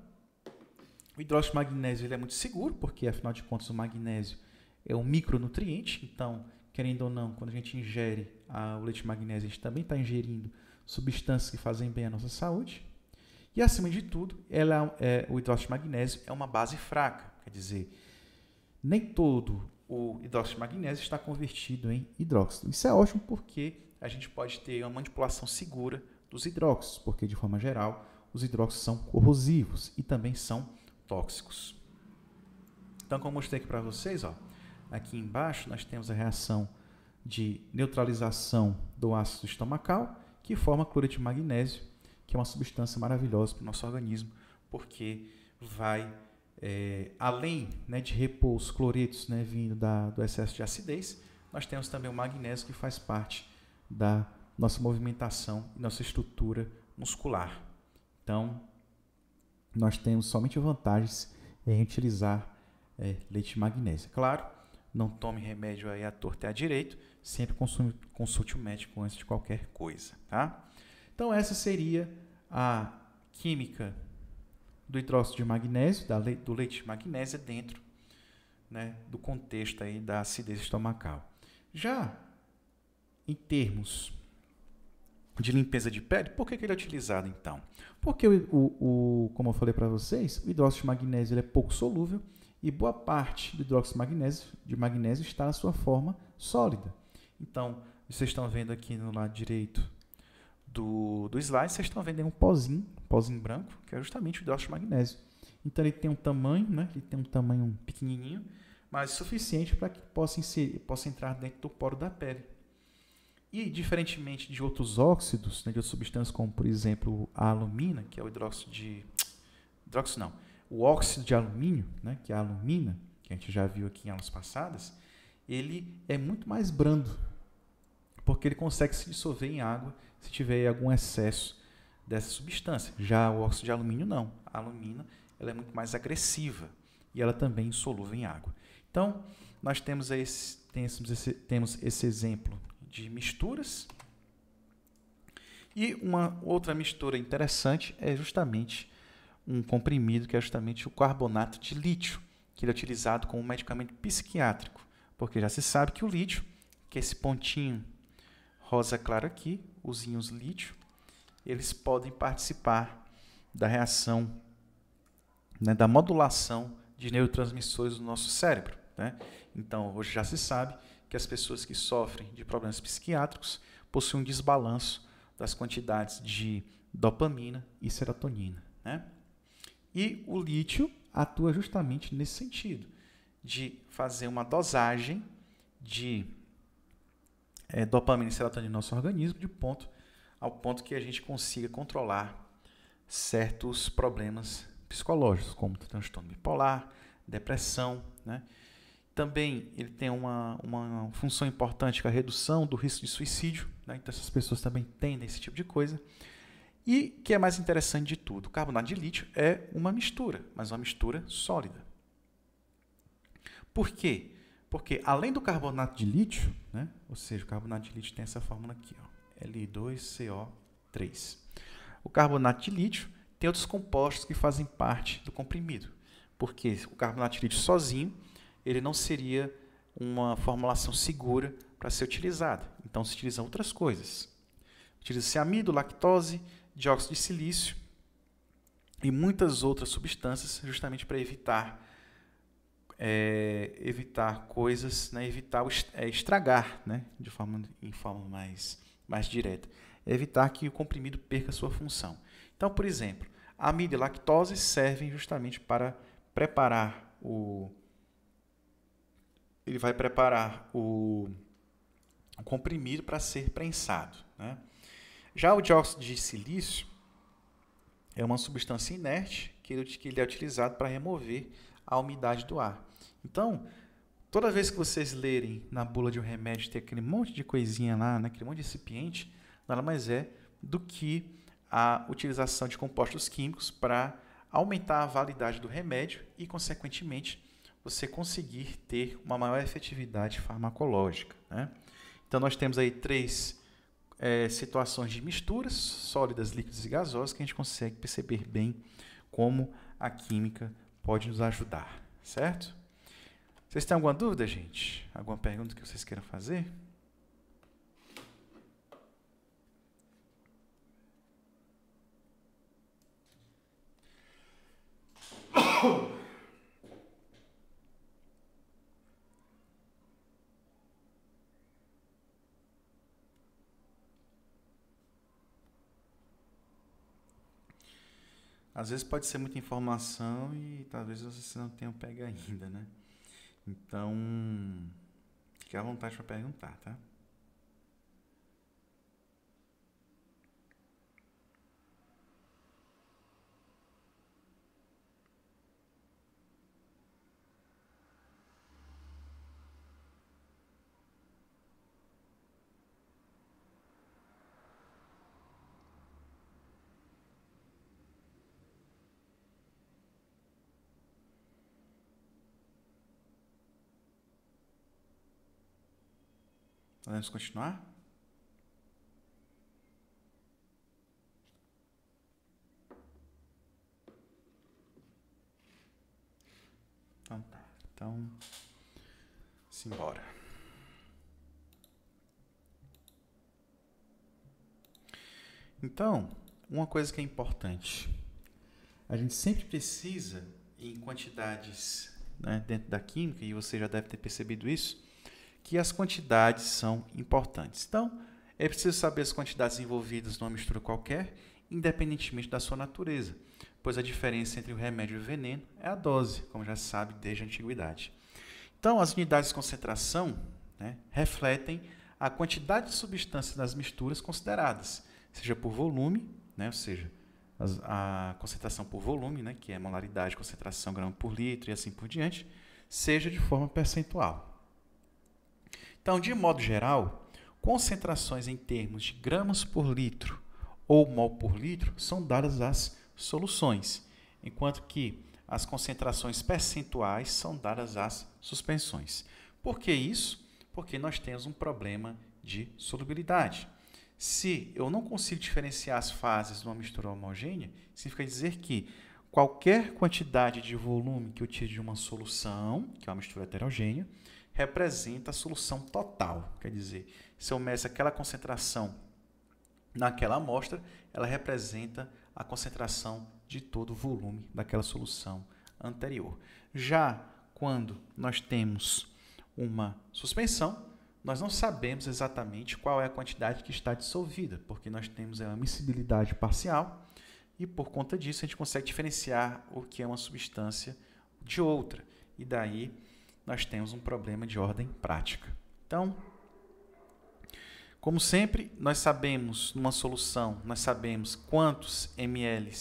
o hidróxido de magnésio ele é muito seguro, porque afinal de contas o magnésio é um micronutriente, então querendo ou não, quando a gente ingere a, o leite magnésio, a gente também está ingerindo substâncias que fazem bem à nossa saúde. E acima de tudo, ela, é, é o hidróxido de magnésio é uma base fraca, quer dizer, nem todo o hidróxido de magnésio está convertido em hidróxido. Isso é ótimo porque a gente pode ter uma manipulação segura dos hidróxidos, porque de forma geral os hidróxidos são corrosivos e também são tóxicos. Então, como eu mostrei aqui para vocês, ó, Aqui embaixo nós temos a reação de neutralização do ácido estomacal, que forma cloreto de magnésio, que é uma substância maravilhosa para o nosso organismo, porque vai, é, além né, de repor os cloretos né, vindo da, do excesso de acidez, nós temos também o magnésio que faz parte da nossa movimentação e nossa estrutura muscular. Então, nós temos somente vantagens em utilizar é, leite de magnésio. Claro não tome remédio aí à torta e à direito, sempre consulte, consulte o médico antes de qualquer coisa, tá? Então essa seria a química do hidróxido de magnésio, da, do leite de magnésia dentro né, do contexto aí da acidez estomacal. Já em termos de limpeza de pele, por que, que ele é utilizado então? Porque, o, o, o como eu falei para vocês, o hidróxido de magnésio é pouco solúvel, e boa parte do hidróxido de magnésio, está na sua forma sólida. Então, vocês estão vendo aqui no lado direito do, do slide, vocês estão vendo um pozinho, um pozinho branco, que é justamente o hidróxido de magnésio. Então, ele tem um tamanho, né? ele tem um tamanho pequenininho, mas suficiente para que possa, inserir, possa entrar dentro do poro da pele. E, diferentemente de outros óxidos, né, de outras substâncias, como, por exemplo, a alumina, que é o hidróxido de... Hidróxido não, o óxido de alumínio, né, que é a alumina, que a gente já viu aqui em aulas passadas, ele é muito mais brando, porque ele consegue se dissolver em água se tiver algum excesso dessa substância. Já o óxido de alumínio não. A alumina ela é muito mais agressiva e ela também é em água. Então, nós temos esse, temos esse, temos esse exemplo de misturas. E uma outra mistura interessante é justamente um comprimido que é justamente o carbonato de lítio, que ele é utilizado como medicamento psiquiátrico, porque já se sabe que o lítio, que é esse pontinho rosa claro aqui, os íons lítio, eles podem participar da reação, né, da modulação de neurotransmissores do nosso cérebro. Né? Então, hoje já se sabe que as pessoas que sofrem de problemas psiquiátricos possuem um desbalanço das quantidades de dopamina e serotonina. Né? E o lítio atua justamente nesse sentido, de fazer uma dosagem de é, dopamina e serotonina no nosso organismo, de ponto ao ponto que a gente consiga controlar certos problemas psicológicos, como transtorno bipolar, depressão. Né? Também ele tem uma, uma função importante, que é a redução do risco de suicídio. Né? Então, essas pessoas também têm esse tipo de coisa. E que é mais interessante de tudo, o carbonato de lítio é uma mistura, mas uma mistura sólida. Por quê? Porque além do carbonato de lítio, né, ou seja, o carbonato de lítio tem essa fórmula aqui, ó, Li2CO3. O carbonato de lítio tem outros compostos que fazem parte do comprimido, porque o carbonato de lítio sozinho ele não seria uma formulação segura para ser utilizada. Então se utilizam outras coisas. Utiliza-se amido, lactose, dióxido de silício e muitas outras substâncias, justamente para evitar é, evitar coisas, né, evitar é, estragar, né, de forma em forma mais mais direta, evitar que o comprimido perca sua função. Então, por exemplo, a e a lactose servem justamente para preparar o ele vai preparar o, o comprimido para ser prensado, né? Já o dióxido de silício é uma substância inerte que ele, é utilizado para remover a umidade do ar. Então, toda vez que vocês lerem na bula de um remédio ter aquele monte de coisinha lá, né, aquele monte de recipiente, nada mais é do que a utilização de compostos químicos para aumentar a validade do remédio e, consequentemente, você conseguir ter uma maior efetividade farmacológica. Né? Então, nós temos aí três é, situações de misturas sólidas, líquidas e gasosas que a gente consegue perceber bem como a química pode nos ajudar, certo? Vocês têm alguma dúvida, gente? Alguma pergunta que vocês queiram fazer? Oh! Às vezes pode ser muita informação e talvez vocês não tenham pego ainda, né? Então, fique à vontade para perguntar, tá? Podemos continuar? Então tá. Então, simbora. Então, uma coisa que é importante. A gente sempre precisa, em quantidades né, dentro da química, e você já deve ter percebido isso, que as quantidades são importantes. Então, é preciso saber as quantidades envolvidas numa mistura qualquer, independentemente da sua natureza, pois a diferença entre o remédio e o veneno é a dose, como já se sabe desde a antiguidade. Então, as unidades de concentração né, refletem a quantidade de substância das misturas consideradas, seja por volume, né, ou seja, a concentração por volume, né, que é molaridade, concentração grama por litro e assim por diante, seja de forma percentual. Então, de modo geral, concentrações em termos de gramas por litro ou mol por litro são dadas às soluções, enquanto que as concentrações percentuais são dadas às suspensões. Por que isso? Porque nós temos um problema de solubilidade. Se eu não consigo diferenciar as fases de uma mistura homogênea, significa dizer que qualquer quantidade de volume que eu tire de uma solução, que é uma mistura heterogênea, representa a solução total. Quer dizer, se eu meço aquela concentração naquela amostra, ela representa a concentração de todo o volume daquela solução anterior. Já quando nós temos uma suspensão, nós não sabemos exatamente qual é a quantidade que está dissolvida, porque nós temos a miscibilidade parcial e por conta disso a gente consegue diferenciar o que é uma substância de outra. E daí nós temos um problema de ordem prática. Então, como sempre, nós sabemos numa solução, nós sabemos quantos ml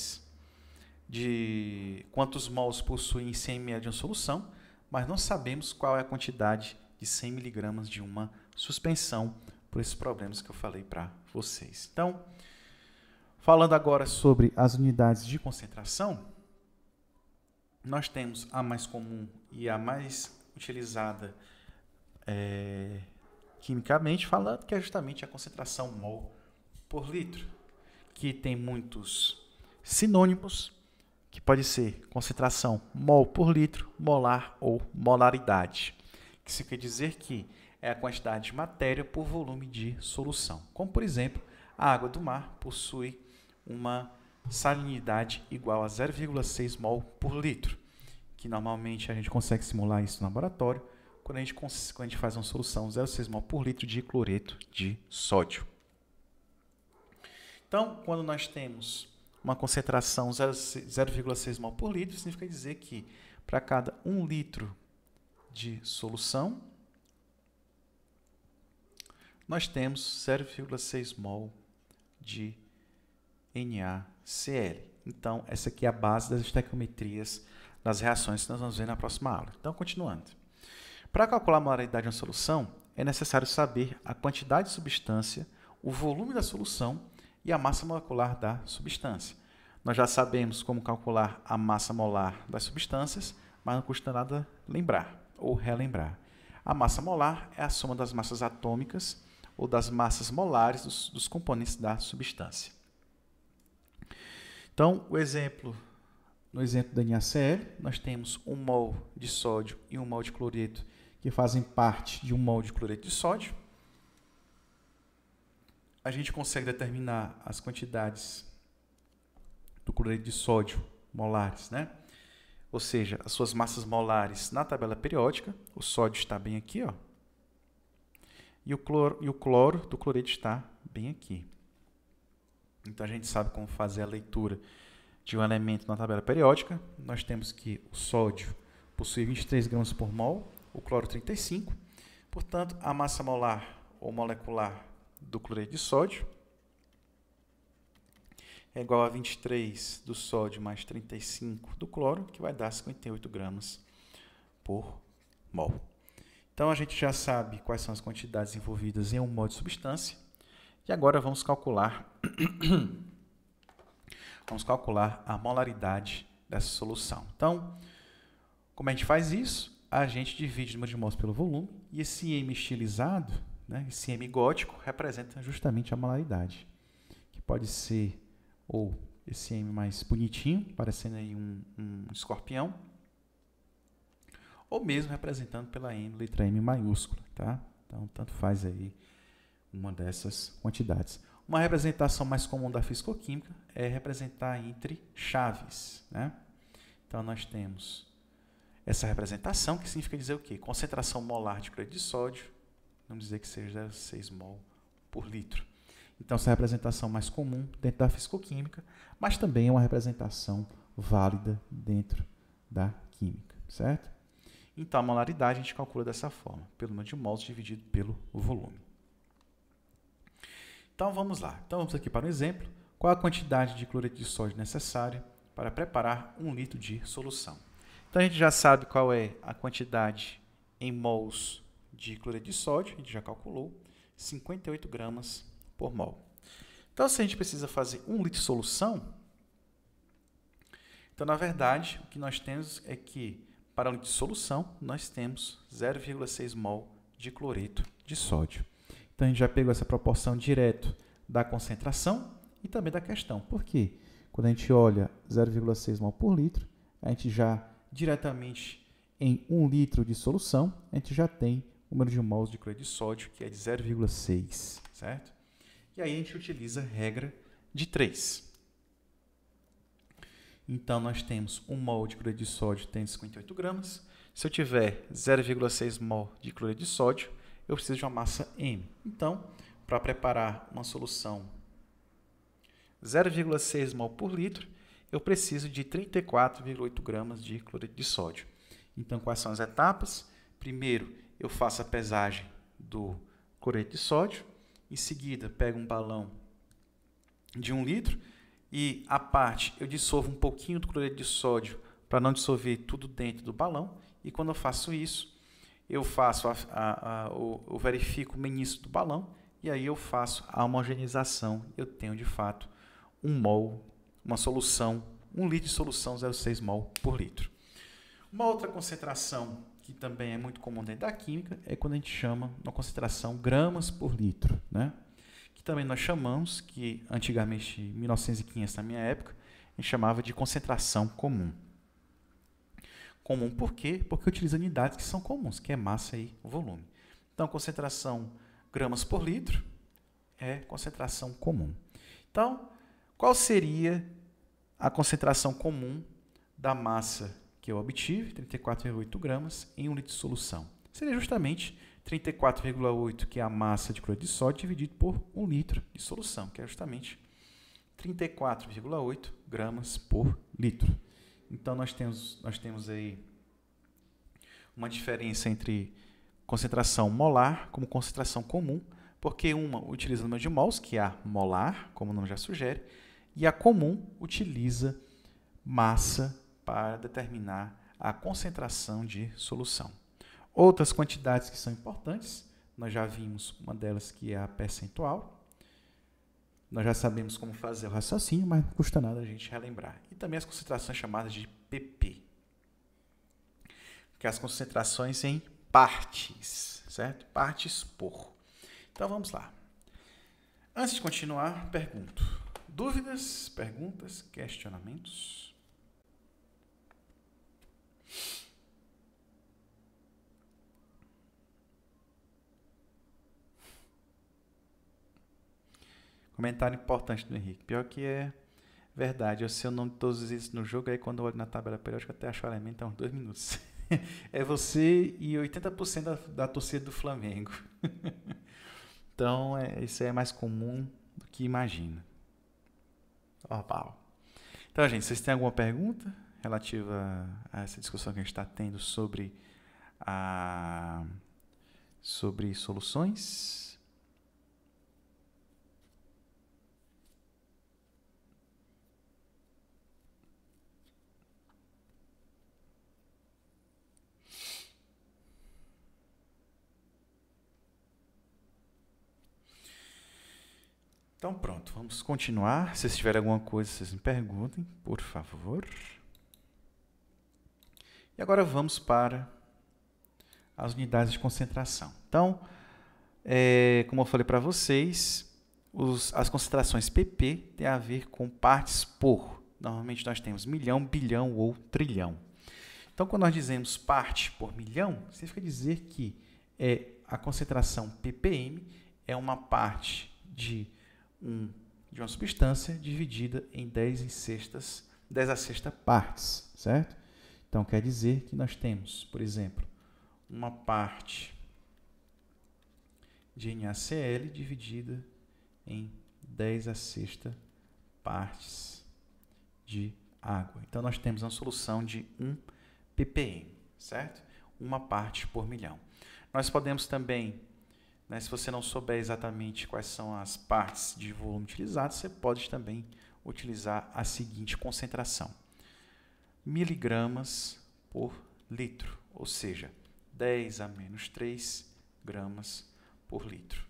de quantos mols possuem 100 ml de uma solução, mas não sabemos qual é a quantidade de 100 miligramas de uma suspensão por esses problemas que eu falei para vocês. Então, falando agora sobre as unidades de concentração, nós temos a mais comum e a mais utilizada é, quimicamente falando, que é justamente a concentração mol por litro, que tem muitos sinônimos, que pode ser concentração mol por litro, molar ou molaridade. Isso quer dizer que é a quantidade de matéria por volume de solução. Como, por exemplo, a água do mar possui uma salinidade igual a 0,6 mol por litro que normalmente a gente consegue simular isso no laboratório, quando a gente, quando a gente faz uma solução 0,6 mol por litro de cloreto de sódio. Então, quando nós temos uma concentração 0,6 mol por litro, significa dizer que para cada 1 litro de solução, nós temos 0,6 mol de NaCl. Então, essa aqui é a base das estequiometrias das reações que nós vamos ver na próxima aula. Então, continuando. Para calcular a moralidade de uma solução, é necessário saber a quantidade de substância, o volume da solução e a massa molecular da substância. Nós já sabemos como calcular a massa molar das substâncias, mas não custa nada lembrar ou relembrar. A massa molar é a soma das massas atômicas ou das massas molares dos, dos componentes da substância. Então, o exemplo no exemplo da NaCl, nós temos um mol de sódio e um mol de cloreto que fazem parte de um mol de cloreto de sódio. A gente consegue determinar as quantidades do cloreto de sódio molares, né? Ou seja, as suas massas molares na tabela periódica. O sódio está bem aqui, ó. E o cloro, e o cloro do cloreto está bem aqui. Então a gente sabe como fazer a leitura de um elemento na tabela periódica, nós temos que o sódio possui 23 gramas por mol, o cloro 35. Portanto, a massa molar ou molecular do cloreto de sódio é igual a 23 do sódio mais 35 do cloro, que vai dar 58 gramas por mol. Então, a gente já sabe quais são as quantidades envolvidas em um mol de substância. E agora vamos calcular Vamos calcular a molaridade dessa solução. Então, como a gente faz isso? A gente divide o número de mols pelo volume e esse M estilizado, né, esse M gótico, representa justamente a molaridade, que pode ser ou esse M mais bonitinho, parecendo aí um, um escorpião, ou mesmo representando pela M, letra M maiúscula, tá? Então, tanto faz aí uma dessas quantidades. Uma representação mais comum da fisicoquímica é representar entre chaves. Né? Então, nós temos essa representação, que significa dizer o quê? Concentração molar de cloreto de sódio, vamos dizer que seja 6 mol por litro. Então, essa é a representação mais comum dentro da fisicoquímica, mas também é uma representação válida dentro da química, certo? Então, a molaridade a gente calcula dessa forma, pelo número de mols dividido pelo volume. Então vamos lá. Então vamos aqui para um exemplo. Qual a quantidade de cloreto de sódio necessária para preparar um litro de solução? Então a gente já sabe qual é a quantidade em mols de cloreto de sódio, a gente já calculou, 58 gramas por mol. Então se a gente precisa fazer um litro de solução, então na verdade o que nós temos é que para um litro de solução nós temos 0,6 mol de cloreto de sódio. Então a gente já pegou essa proporção direto da concentração e também da questão. Por quê? Quando a gente olha 0,6 mol por litro, a gente já diretamente em 1 litro de solução, a gente já tem o número de mols de cloreto de sódio, que é de 0,6, certo? E aí a gente utiliza a regra de 3. Então, nós temos 1 mol de cloreto de sódio tem 58 gramas. Se eu tiver 0,6 mol de cloreto de sódio, eu preciso de uma massa M. Então, para preparar uma solução 0,6 mol por litro, eu preciso de 34,8 gramas de cloreto de sódio. Então, quais são as etapas? Primeiro, eu faço a pesagem do cloreto de sódio. Em seguida, pego um balão de 1 litro e a parte eu dissolvo um pouquinho do cloreto de sódio para não dissolver tudo dentro do balão. E quando eu faço isso, eu faço a, a, a, o, eu verifico o ministro do balão e aí eu faço a homogeneização. Eu tenho de fato um mol, uma solução, um litro de solução 0,6 mol por litro. Uma outra concentração que também é muito comum dentro da química é quando a gente chama uma concentração gramas por litro, né? Que também nós chamamos, que antigamente, em 1950, na minha época, a gente chamava de concentração comum comum. Por quê? Porque utiliza unidades que são comuns, que é massa e volume. Então, concentração gramas por litro é concentração comum. Então, qual seria a concentração comum da massa que eu obtive, 34,8 gramas, em um litro de solução? Seria justamente 34,8, que é a massa de cloreto de sódio, dividido por um litro de solução, que é justamente 34,8 gramas por litro. Então nós temos, nós temos aí uma diferença entre concentração molar como concentração comum, porque uma utiliza o número de mols, que é a molar, como o nome já sugere, e a comum utiliza massa para determinar a concentração de solução. Outras quantidades que são importantes, nós já vimos uma delas que é a percentual, nós já sabemos como fazer o raciocínio, mas não custa nada a gente relembrar. E também as concentrações chamadas de PP, que é as concentrações em partes, certo? Partes por. Então vamos lá. Antes de continuar, pergunto: dúvidas, perguntas, questionamentos? Comentário importante do Henrique. Pior que é verdade. Eu sei o nome de todos isso no jogo, aí quando eu olho na tabela periódica, até acho o elemento há uns dois minutos. é você e 80% da, da torcida do Flamengo. então, é, isso é mais comum do que imagina. pau. Então, gente, vocês têm alguma pergunta relativa a essa discussão que a gente está tendo sobre a sobre soluções? Então pronto, vamos continuar. Se vocês tiverem alguma coisa, vocês me perguntem, por favor. E agora vamos para as unidades de concentração. Então, é, como eu falei para vocês, os, as concentrações PP têm a ver com partes por. Normalmente nós temos milhão, bilhão ou trilhão. Então, quando nós dizemos parte por milhão, significa dizer que é, a concentração ppm é uma parte de de uma substância dividida em 10 em sextas, 10 a sexta partes, certo? Então quer dizer que nós temos, por exemplo, uma parte de NaCl dividida em 10 a sexta partes de água. Então nós temos uma solução de 1 ppm, certo? Uma parte por milhão. Nós podemos também né? Se você não souber exatamente quais são as partes de volume utilizadas, você pode também utilizar a seguinte concentração: miligramas por litro, ou seja, 10 a menos 3 gramas por litro.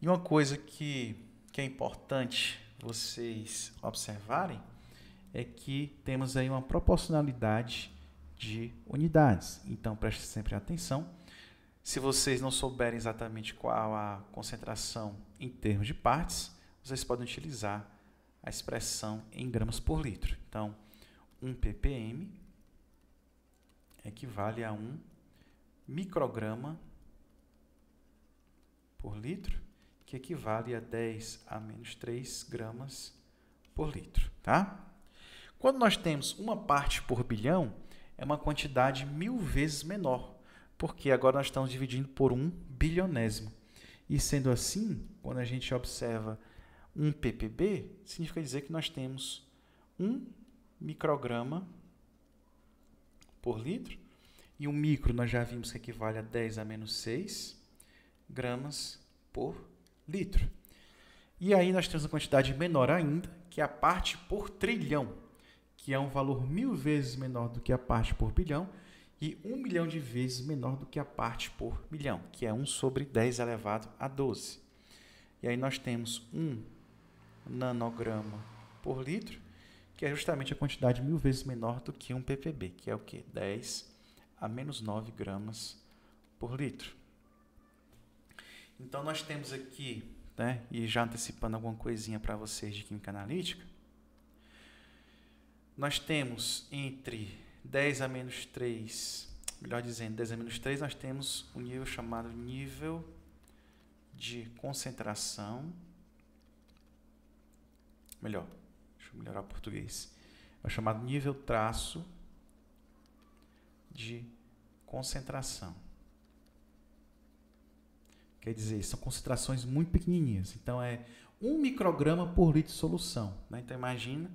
E uma coisa que, que é importante vocês observarem é que temos aí uma proporcionalidade de unidades. Então preste sempre atenção se vocês não souberem exatamente qual a concentração em termos de partes, vocês podem utilizar a expressão em gramas por litro. Então, 1 ppm equivale a 1 micrograma por litro, que equivale a 10 a menos 3 gramas por litro. Tá? Quando nós temos uma parte por bilhão, é uma quantidade mil vezes menor porque agora nós estamos dividindo por um bilionésimo. E sendo assim, quando a gente observa um ppb, significa dizer que nós temos um micrograma por litro, e um micro nós já vimos que equivale a 10 a menos 6 gramas por litro. E aí nós temos uma quantidade menor ainda, que é a parte por trilhão, que é um valor mil vezes menor do que a parte por bilhão, e 1 milhão de vezes menor do que a parte por milhão, que é 1 sobre 10 elevado a 12. E aí nós temos 1 nanograma por litro, que é justamente a quantidade mil vezes menor do que um ppb, que é o quê? 10 a menos 9 gramas por litro. Então nós temos aqui, né, e já antecipando alguma coisinha para vocês de química analítica, nós temos entre 10 a menos 3, melhor dizendo, 10 a menos 3, nós temos um nível chamado nível de concentração. Melhor, deixa eu melhorar o português. É o chamado nível traço de concentração. Quer dizer, são concentrações muito pequenininhas. Então, é 1 micrograma por litro de solução. Né? Então, imagina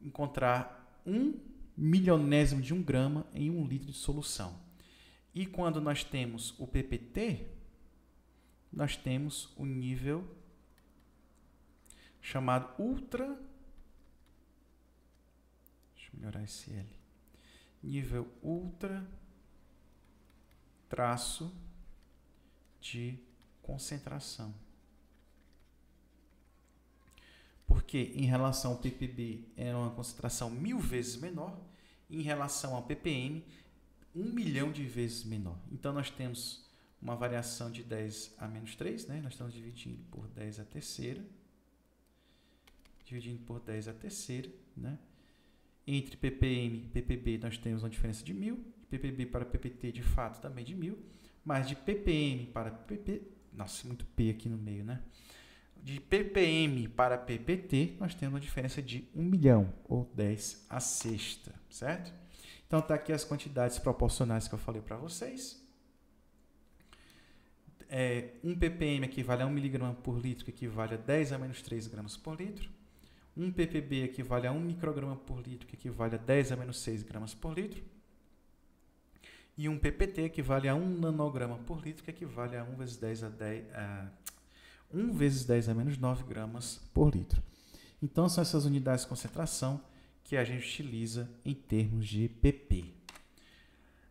encontrar 1 milionésimo de um grama em um litro de solução. E quando nós temos o PPT, nós temos o nível chamado ultra. Deixa eu melhorar esse L. Nível ultra traço de concentração. Porque em relação ao PPB é uma concentração mil vezes menor, em relação ao ppm um milhão de vezes menor. Então nós temos uma variação de 10 a menos 3, né? nós estamos dividindo por 10 a terceira, dividindo por 10 a terceira, né? entre ppm e ppb nós temos uma diferença de 1.000, de ppb para ppt de fato também de 1.000, mas de ppm para pp, nossa, muito p aqui no meio, né? de ppm para ppt, nós temos uma diferença de 1 milhão, ou 10 a sexta, certo? Então, está aqui as quantidades proporcionais que eu falei para vocês. É, 1 ppm equivale a 1 miligrama por litro, que equivale a 10 a menos 3 gramas por litro. 1 ppb equivale a 1 micrograma por litro, que equivale a 10 a menos 6 gramas por litro. E 1 ppt equivale a 1 nanograma por litro, que equivale a 1 vezes 10 a 10 a 1 vezes 10 a é menos 9 gramas por litro. Então, são essas unidades de concentração que a gente utiliza em termos de pp.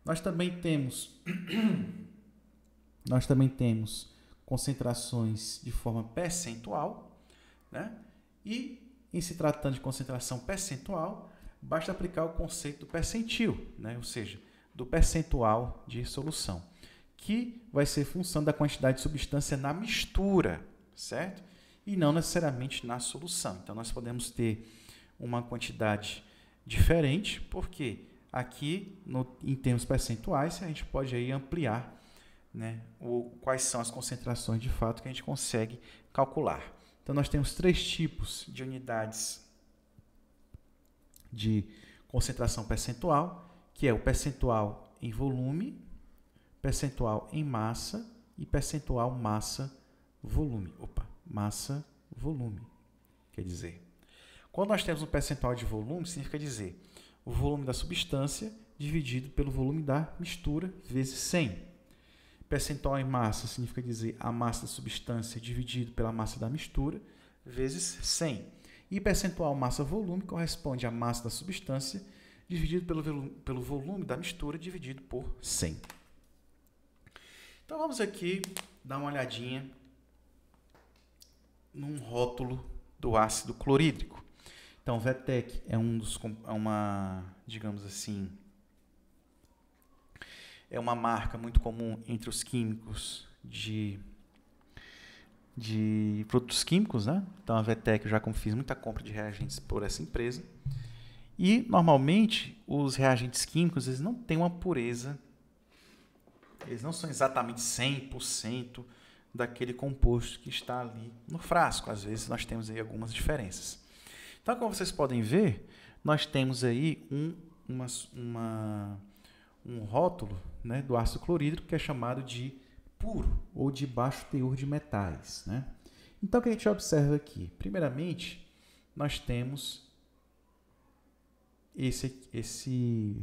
Nós também temos nós também temos concentrações de forma percentual, né? E em se tratando de concentração percentual, basta aplicar o conceito do percentil, né? Ou seja, do percentual de solução, que vai ser função da quantidade de substância na mistura certo? E não necessariamente na solução. Então, nós podemos ter uma quantidade diferente, porque aqui, no, em termos percentuais, a gente pode aí ampliar né, o, quais são as concentrações de fato que a gente consegue calcular. Então, nós temos três tipos de unidades de concentração percentual, que é o percentual em volume, percentual em massa e percentual massa volume. Opa, massa, volume. Quer dizer, quando nós temos um percentual de volume, significa dizer o volume da substância dividido pelo volume da mistura vezes 100. Percentual em massa significa dizer a massa da substância dividido pela massa da mistura vezes 100. E percentual massa-volume corresponde à massa da substância dividido pelo, pelo volume da mistura dividido por 100. Então vamos aqui dar uma olhadinha num rótulo do ácido clorídrico. Então, VETEC é um dos é uma, digamos assim, é uma marca muito comum entre os químicos de de produtos químicos, né? Então a VETEC eu já fiz muita compra de reagentes por essa empresa. E normalmente os reagentes químicos, eles não têm uma pureza. Eles não são exatamente 100% daquele composto que está ali no frasco. Às vezes nós temos aí algumas diferenças. Então, como vocês podem ver, nós temos aí um, uma, uma, um rótulo né, do ácido clorídrico que é chamado de puro ou de baixo teor de metais. Né? Então, o que a gente observa aqui? Primeiramente, nós temos esse, esse,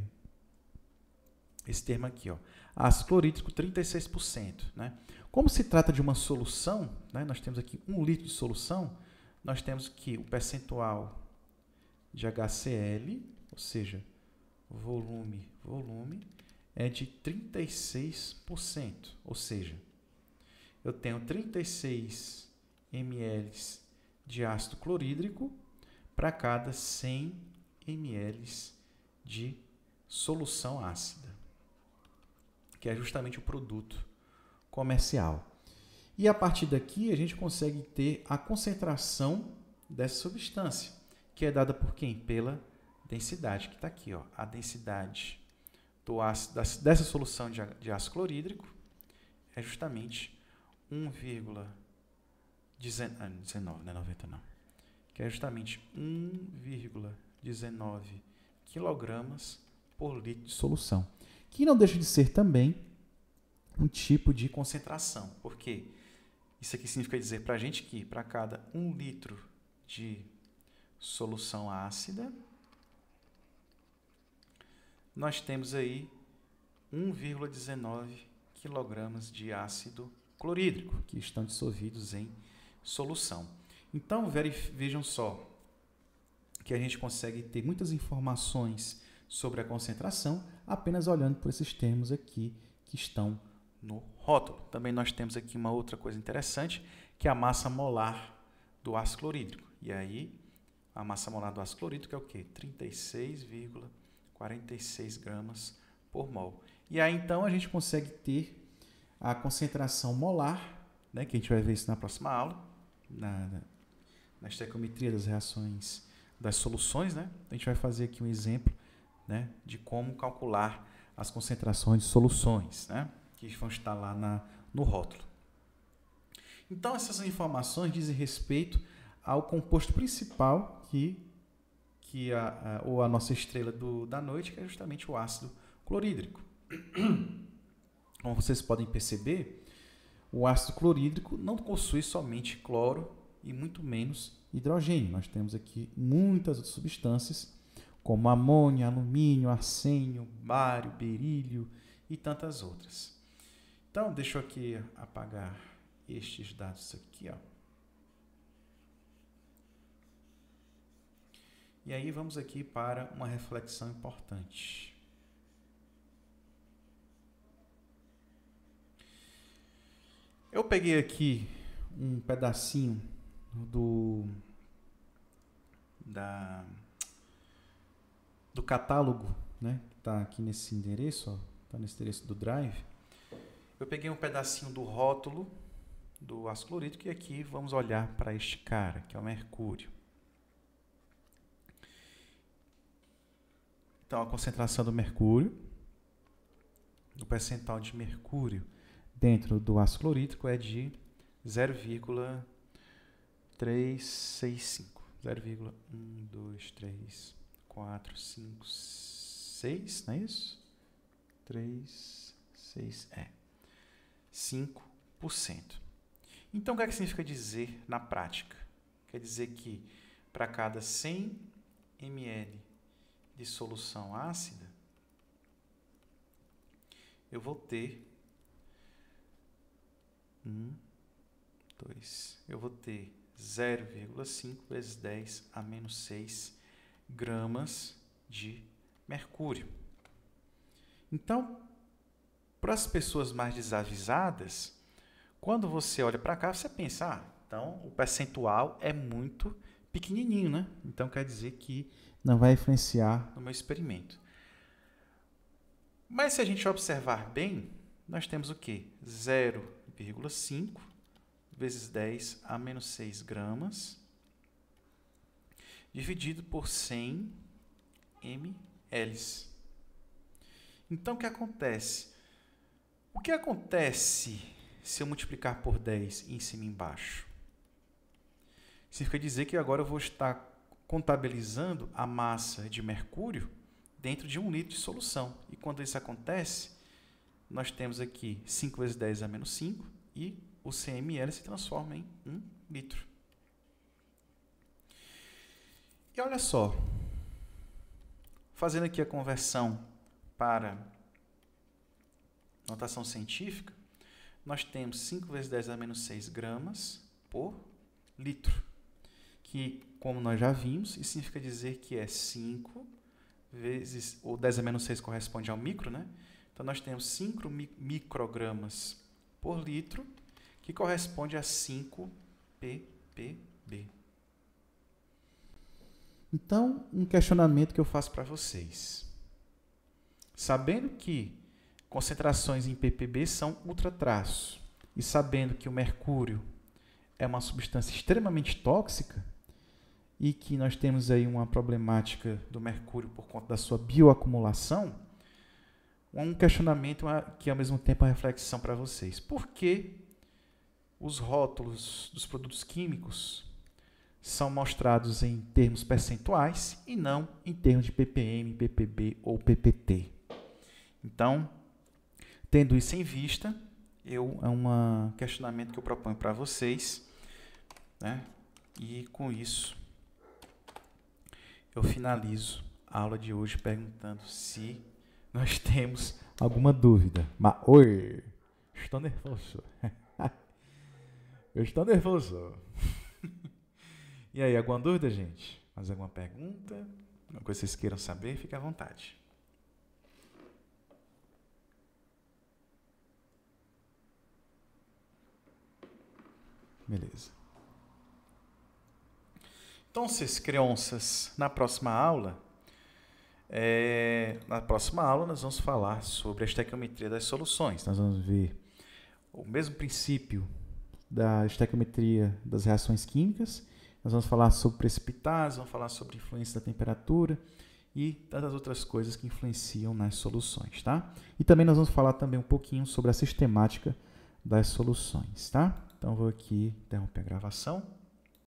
esse termo aqui, ó, ácido clorídrico 36%. Né? Como se trata de uma solução, né, nós temos aqui um litro de solução, nós temos que o percentual de HCl, ou seja, volume, volume, é de 36%, ou seja, eu tenho 36 ml de ácido clorídrico para cada 100 ml de solução ácida, que é justamente o produto comercial. E a partir daqui a gente consegue ter a concentração dessa substância, que é dada por quem? Pela densidade, que está aqui, ó, a densidade do ácido, dessa solução de ácido clorídrico é justamente 1,19, ah, não é 90 não, que é justamente 1,19 kg por litro de solução, que não deixa de ser também um tipo de concentração. Por quê? Isso aqui significa dizer para a gente que para cada um litro de solução ácida, nós temos aí 1,19 kg de ácido clorídrico, que estão dissolvidos em solução. Então, vejam só que a gente consegue ter muitas informações sobre a concentração apenas olhando por esses termos aqui que estão no rótulo. Também nós temos aqui uma outra coisa interessante, que é a massa molar do ácido clorídrico. E aí, a massa molar do ácido clorídrico é o quê? 36,46 gramas por mol. E aí, então, a gente consegue ter a concentração molar, né, que a gente vai ver isso na próxima aula, na, na, na estequiometria das reações das soluções, né? A gente vai fazer aqui um exemplo, né, de como calcular as concentrações de soluções, né? que vão estar lá na, no rótulo. Então, essas informações dizem respeito ao composto principal que, que a, a ou a nossa estrela do, da noite, que é justamente o ácido clorídrico. Como vocês podem perceber, o ácido clorídrico não possui somente cloro e muito menos hidrogênio. Nós temos aqui muitas outras substâncias, como amônia, alumínio, arsênio, bário, berílio e tantas outras. Então, deixa eu aqui apagar estes dados aqui, ó. E aí vamos aqui para uma reflexão importante. Eu peguei aqui um pedacinho do da do catálogo, né? Que tá aqui nesse endereço, ó, tá nesse endereço do Drive. Eu peguei um pedacinho do rótulo do ácido clorídrico e aqui vamos olhar para este cara, que é o mercúrio. Então, a concentração do mercúrio, o percentual de mercúrio dentro do ácido clorídrico é de 0,365. 0,1, 2, 3, 4, 5, 6, não é isso? 3, 6, é. 5%. Então, o que, é que significa dizer na prática? Quer dizer que para cada 100 ml de solução ácida, eu vou ter um, dois, eu vou ter 0,5 vezes 10 a menos 6 gramas de mercúrio. Então, para as pessoas mais desavisadas, quando você olha para cá, você pensa, ah, então o percentual é muito pequenininho, né? Então quer dizer que não vai influenciar no meu experimento. Mas se a gente observar bem, nós temos o quê? 0,5 vezes 10 a menos 6 gramas dividido por 100 ml. Então o que acontece? O que acontece se eu multiplicar por 10 em cima e embaixo? Significa dizer que agora eu vou estar contabilizando a massa de mercúrio dentro de um litro de solução. E quando isso acontece, nós temos aqui 5 vezes 10 a menos 5 e o CML se transforma em 1 litro. E olha só, fazendo aqui a conversão para notação científica, nós temos 5 vezes 10 a menos 6 gramas por litro, que, como nós já vimos, isso significa dizer que é 5 vezes, ou 10 a menos 6 corresponde ao micro, né? Então, nós temos 5 microgramas por litro, que corresponde a 5 ppb. Então, um questionamento que eu faço para vocês. Sabendo que Concentrações em ppb são ultratraço. E sabendo que o mercúrio é uma substância extremamente tóxica e que nós temos aí uma problemática do mercúrio por conta da sua bioacumulação, um questionamento que ao mesmo tempo é uma reflexão para vocês. Por que os rótulos dos produtos químicos são mostrados em termos percentuais e não em termos de ppm, ppb ou ppt? Então, Tendo isso em vista, eu é um questionamento que eu proponho para vocês, né? E com isso eu finalizo a aula de hoje perguntando se nós temos alguma dúvida. Mas, oi, estou nervoso. Eu estou nervoso. e aí, alguma dúvida, gente? Mais alguma pergunta? Alguma coisa que vocês queiram saber? Fique à vontade. Beleza. Então, vocês crianças, na próxima aula, é, na próxima aula nós vamos falar sobre a estequiometria das soluções. Nós vamos ver o mesmo princípio da estequiometria das reações químicas. Nós vamos falar sobre precipitados, vamos falar sobre influência da temperatura e tantas outras coisas que influenciam nas soluções, tá? E também nós vamos falar também um pouquinho sobre a sistemática das soluções, tá? Então vou aqui interromper a gravação.